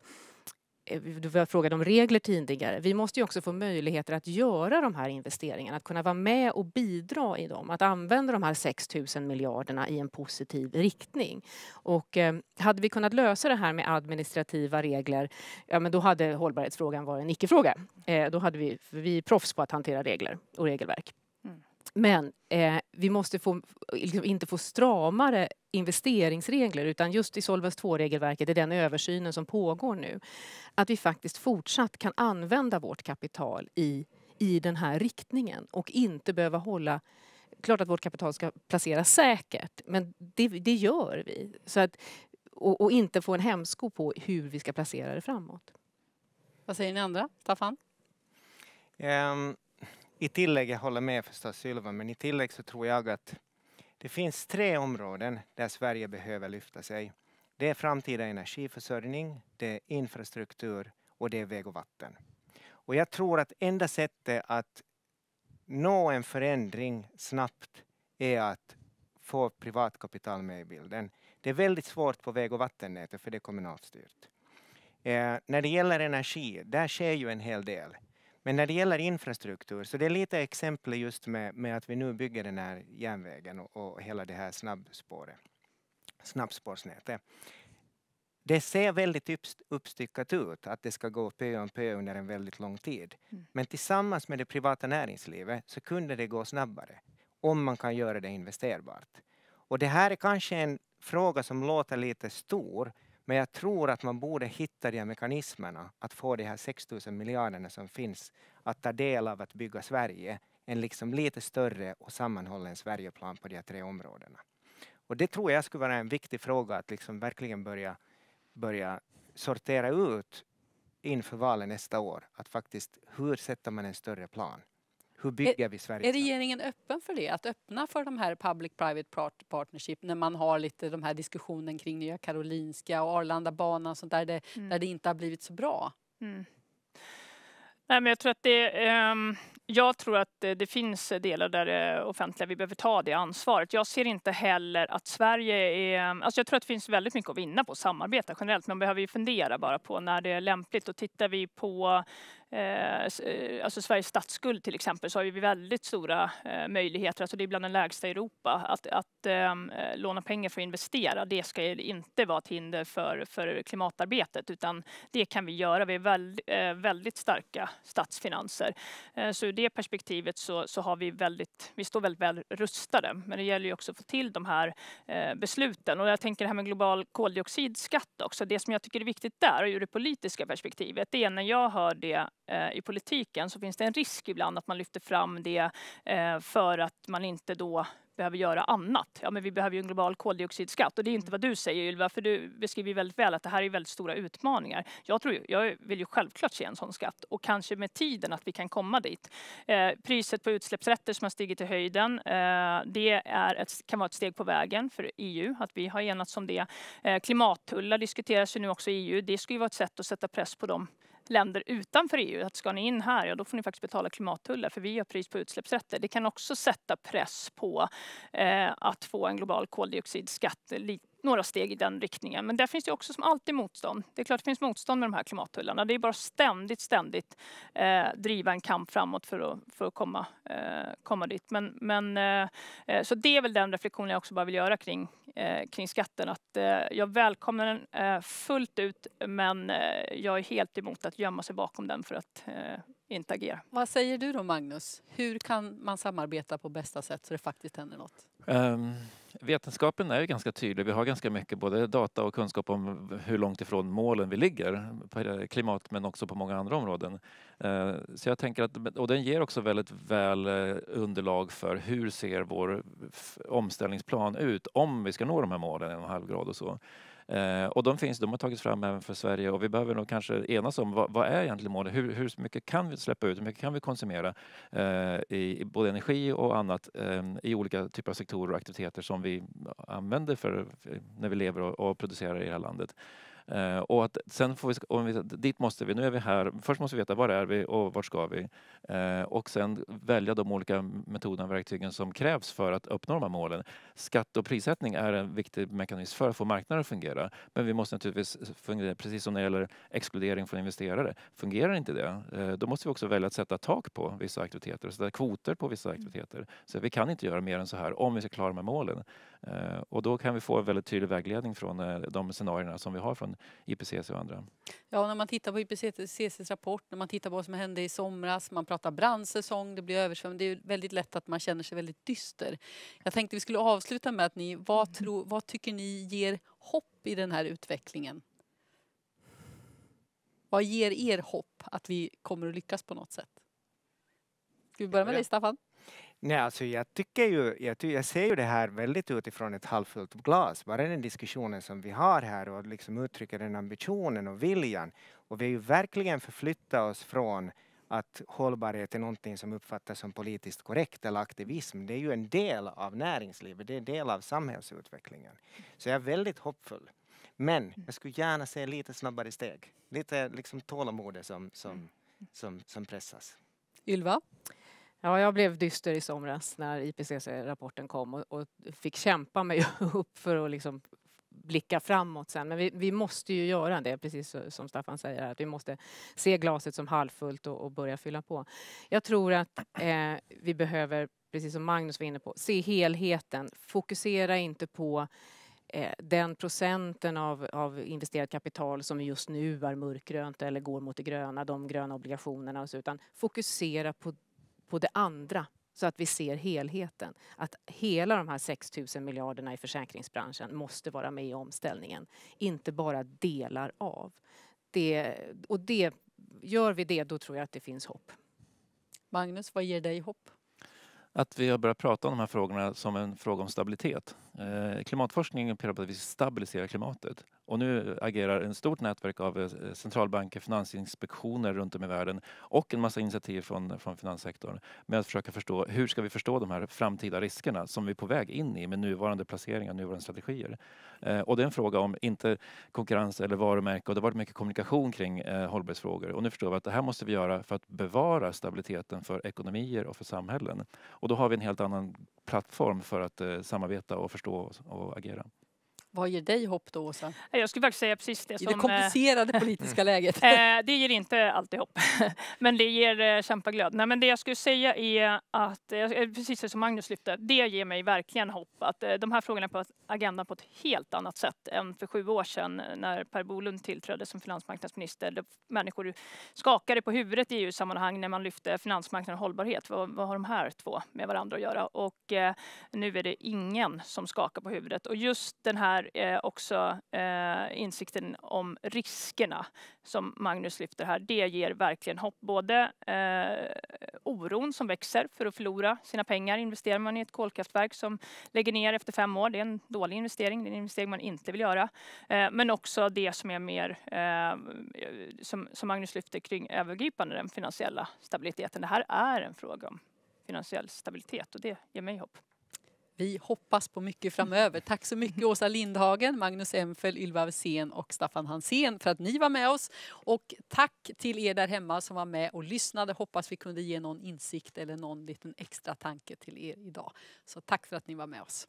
Speaker 6: Eh, du frågade om regler tidigare, vi måste ju också få möjligheter att göra de här investeringarna, att kunna vara med och bidra i dem, att använda de här 6 000 miljarderna i en positiv riktning. Och eh, hade vi kunnat lösa det här med administrativa regler, ja men då hade hållbarhetsfrågan varit en icke-fråga. Eh, då hade vi, vi är proffs på att hantera regler och regelverk. Men eh, vi måste få, liksom inte få stramare investeringsregler utan just i Solvens 2-regelverket, i den översynen som pågår nu, att vi faktiskt fortsatt kan använda vårt kapital i, i den här riktningen och inte behöva hålla Klart att vårt kapital ska placeras säkert, men det, det gör vi. Så att, och, och, inte få en hämsko på hur vi ska placera det framåt. Vad säger ni
Speaker 1: andra? Staffan?
Speaker 5: Um, ehm, i tillägg, jag håller med förstås Ylva, men i tillägg så tror jag att det finns tre områden där Sverige behöver lyfta sig. Det är framtida energiförsörjning, det är infrastruktur och det är väg och vatten. Och jag tror att enda sättet att nå en förändring snabbt är att få privatkapital med i bilden. Det är väldigt svårt på väg och vattennätet för det är kommunalt styrt. Eh, när det gäller energi, där sker ju en hel del. Men när det gäller infrastruktur, så det är lite exempel just med, med att vi nu bygger den här järnvägen och, och hela det här snabbspåret, snabbspårsnätet. Det ser väldigt uppstyckat ut att det ska gå pö om pö under en väldigt lång tid. Mm. Men tillsammans med det privata näringslivet så kunde det gå snabbare om man kan göra det investerbart. Och det här är kanske en fråga som låter lite stor, men jag tror att man borde hitta de här mekanismerna att få de här 6 000 miljarderna som finns att ta del av att bygga Sverige, en liksom lite större och sammanhållen Sverigeplan på de här tre områdena. Och det tror jag skulle vara en viktig fråga att liksom verkligen börja, börja sortera ut inför valet nästa år. Att faktiskt, hur sätter man en större plan? hur bygger är, vi Sverige? Är regeringen
Speaker 1: öppen för det? Att öppna för de här public-private partnership när man har lite de här diskussionen kring Nya Karolinska och Arlandabanan och sånt där, det, mm. där det inte har blivit så bra?
Speaker 4: Mm. Nej, men jag tror att det, eh, jag tror att det finns delar där det offentliga, vi behöver ta det ansvaret. Jag ser inte heller att Sverige är, alltså jag tror att det finns väldigt mycket att vinna på att samarbeta generellt. Man behöver ju fundera bara på när det är lämpligt och tittar vi på Eh, eh, alltså Sveriges statsskuld till exempel, så har vi väldigt stora eh, möjligheter, alltså det är bland den lägsta i Europa, att, att ehm, eh, låna pengar för att investera. Det ska inte vara ett hinder för, för klimatarbetet, utan det kan vi göra. Vi har väldigt, eh, väldigt starka statsfinanser. Eh, så ur det perspektivet så, så har vi väldigt, vi står väldigt väl rustade. Men det gäller ju också att få till de här besluten. Och jag tänker det här med global koldioxidskatt också. Det som jag tycker är viktigt där, ur det politiska perspektivet, det är när jag hör det Eh, i politiken så finns det en risk ibland att man lyfter fram det eh, för att man inte då behöver göra annat. Ja, men vi behöver ju en global koldioxidskatt och det är inte mm. vad du säger Ylva, för du beskriver ju väldigt väl att det här är väldigt stora utmaningar. Jag, tror, jag vill ju självklart se en sån skatt och kanske med tiden att vi kan komma dit. Eh, priset på utsläppsrätter som har stigit i höjden, eh, det är ett, kan vara ett steg på vägen för EU, att vi har enats om det. Eh, klimattullar diskuteras ju nu också i EU. Det skulle ju vara ett sätt att sätta press på dem länder utanför EU att ska ni in här, ja då får ni faktiskt betala klimattullar för vi har pris på utsläppsrätter. Det kan också sätta press på eh, att få en global koldioxidskatt eh, några steg i den riktningen. Men där finns det också som alltid motstånd. Det är klart det finns motstånd med de här klimattullarna. Det är bara ständigt, ständigt eh, driva en kamp framåt för att, för att komma, eh, komma dit. Men, men, eh, eh så det är väl den reflektionen jag också bara vill göra kring, eh, kring skatten. Att, eh, jag välkomnar den fullt ut men jag är helt emot att gömma sig bakom den för att inte agera.
Speaker 1: Vad säger du då Magnus? Hur kan man samarbeta på bästa sätt så det faktiskt händer något?
Speaker 7: Um vetenskapen är ganska tydlig. Vi har ganska mycket både data och kunskap om hur långt ifrån målen vi ligger på klimat men också på många andra områden. Eh, så jag tänker att, och den ger också väldigt väl eh, underlag för hur ser vår omställningsplan ut om vi ska nå de här målen, en en halv grad och så. Eh, och de finns, de har tagits fram även för Sverige och vi behöver nog kanske enas om vad, vad är egentligen målet? Hur, hur, mycket kan vi släppa ut? Hur mycket kan vi konsumera eh, i både energi och annat eh, i olika typer av sektorer och aktiviteter som vi använder för, för när vi lever och, och producerar i det här landet? Uh, och att sen får vi, om vi, dit måste vi, nu är vi här, först måste vi veta var är vi och vart ska vi? Uh, och sen välja de olika metoderna och verktygen som krävs för att uppnå de här målen. Skatt och prissättning är en viktig mekanism för att få marknaden att fungera. Men vi måste naturligtvis, fungera, precis som när det gäller exkludering från investerare, fungerar inte det, uh, då måste vi också välja att sätta tak på vissa aktiviteter, sätta kvoter på vissa mm. aktiviteter. Så vi kan inte göra mer än så här om vi ska klara de här målen. Eh, och då kan vi få en väldigt tydlig vägledning från eh, de scenarierna som vi har från IPCC och andra.
Speaker 1: Ja, när man tittar på IPCCs rapport, när man tittar på vad som hände i somras, man pratar brandsäsong, det blir översvämning, det är väldigt lätt att man känner sig väldigt dyster. Jag tänkte vi skulle avsluta med att ni, vad, mm. tro, vad tycker ni ger hopp i den här utvecklingen? Vad ger er hopp att vi kommer att lyckas på något sätt? Ska vi börja med dig Staffan?
Speaker 5: Nej, alltså jag tycker ju, jag, ty jag ser ju det här väldigt utifrån ett halvfullt glas. Bara den diskussionen som vi har här och liksom uttrycker den ambitionen och viljan. Och vi har ju verkligen förflyttat oss från att hållbarhet är någonting som uppfattas som politiskt korrekt eller aktivism. Det är ju en del av näringslivet, det är en del av samhällsutvecklingen. Så jag är väldigt hoppfull. Men mm. jag skulle gärna se lite snabbare steg. Lite liksom tålamod som, som, mm. som, som pressas.
Speaker 6: Ylva? Ja, jag blev dyster i somras när IPCC-rapporten kom och, och, fick kämpa mig upp för att liksom blicka framåt sen. Men vi, vi, måste ju göra det, precis som Staffan säger, att vi måste se glaset som halvfullt och, och börja fylla på. Jag tror att eh, vi behöver, precis som Magnus var inne på, se helheten. Fokusera inte på eh, den procenten av, av investerat kapital som just nu är mörkgrönt eller går mot det gröna, de gröna obligationerna och så, utan fokusera på på det andra så att vi ser helheten. Att hela de här 6 000 miljarderna i försäkringsbranschen måste vara med i omställningen, inte bara delar av. Det, och det, gör vi det, då tror jag att det finns hopp. Magnus, vad ger dig hopp?
Speaker 7: Att vi har börjat prata om de här frågorna som en fråga om stabilitet. Eh, Klimatforskningen pekar på att vi stabiliserar klimatet och nu agerar ett stort nätverk av eh, centralbanker, finansinspektioner runt om i världen och en massa initiativ från, från finanssektorn med att försöka förstå hur ska vi förstå de här framtida riskerna som vi är på väg in i med nuvarande placeringar, nuvarande strategier. Eh, och det är en fråga om inte konkurrens eller varumärke och det har varit mycket kommunikation kring hållbarhetsfrågor och nu förstår vi att det här måste vi göra för att bevara stabiliteten för ekonomier och för samhällen. Och då har vi en helt annan plattform för att samarbeta och förstå förstå och, och agera.
Speaker 4: Vad ger dig hopp då, Åsa? Jag skulle faktiskt säga precis det som... I det eh, komplicerade politiska
Speaker 1: mm. läget. Eh,
Speaker 4: det ger inte alltid hopp, men det ger eh, kämpaglöd. Nej, men det jag skulle säga är att, precis det som Magnus lyfte, det ger mig verkligen hopp att de här frågorna är på agendan på ett helt annat sätt än för sju år sedan när Per Bolund tillträdde som finansmarknadsminister. Människor skakade på huvudet i EU-sammanhang när man lyfte finansmarknad och hållbarhet. Vad, vad, har de här två med varandra att göra? Och nu är det ingen som skakar på huvudet. Och just den här är eh, också eh, insikten om riskerna som Magnus lyfter här. Det ger verkligen hopp. Både eh, oron som växer för att förlora sina pengar. Investerar man i ett kolkraftverk som lägger ner efter fem år, det är en dålig investering. Det är en investering man inte vill göra. Men också det som är mer, som Magnus lyfter kring övergripande den finansiella stabiliteten. Det här är en fråga om finansiell stabilitet och det ger mig hopp. Vi
Speaker 1: hoppas på mycket framöver. Tack så mycket Åsa Lindhagen, Magnus Emfel, Ylva Avsén och Staffan Hansén för att ni var med oss. Och tack till er där hemma som var med och lyssnade. Hoppas vi kunde ge någon insikt eller någon liten extra tanke till er idag. Så tack för att ni var med oss.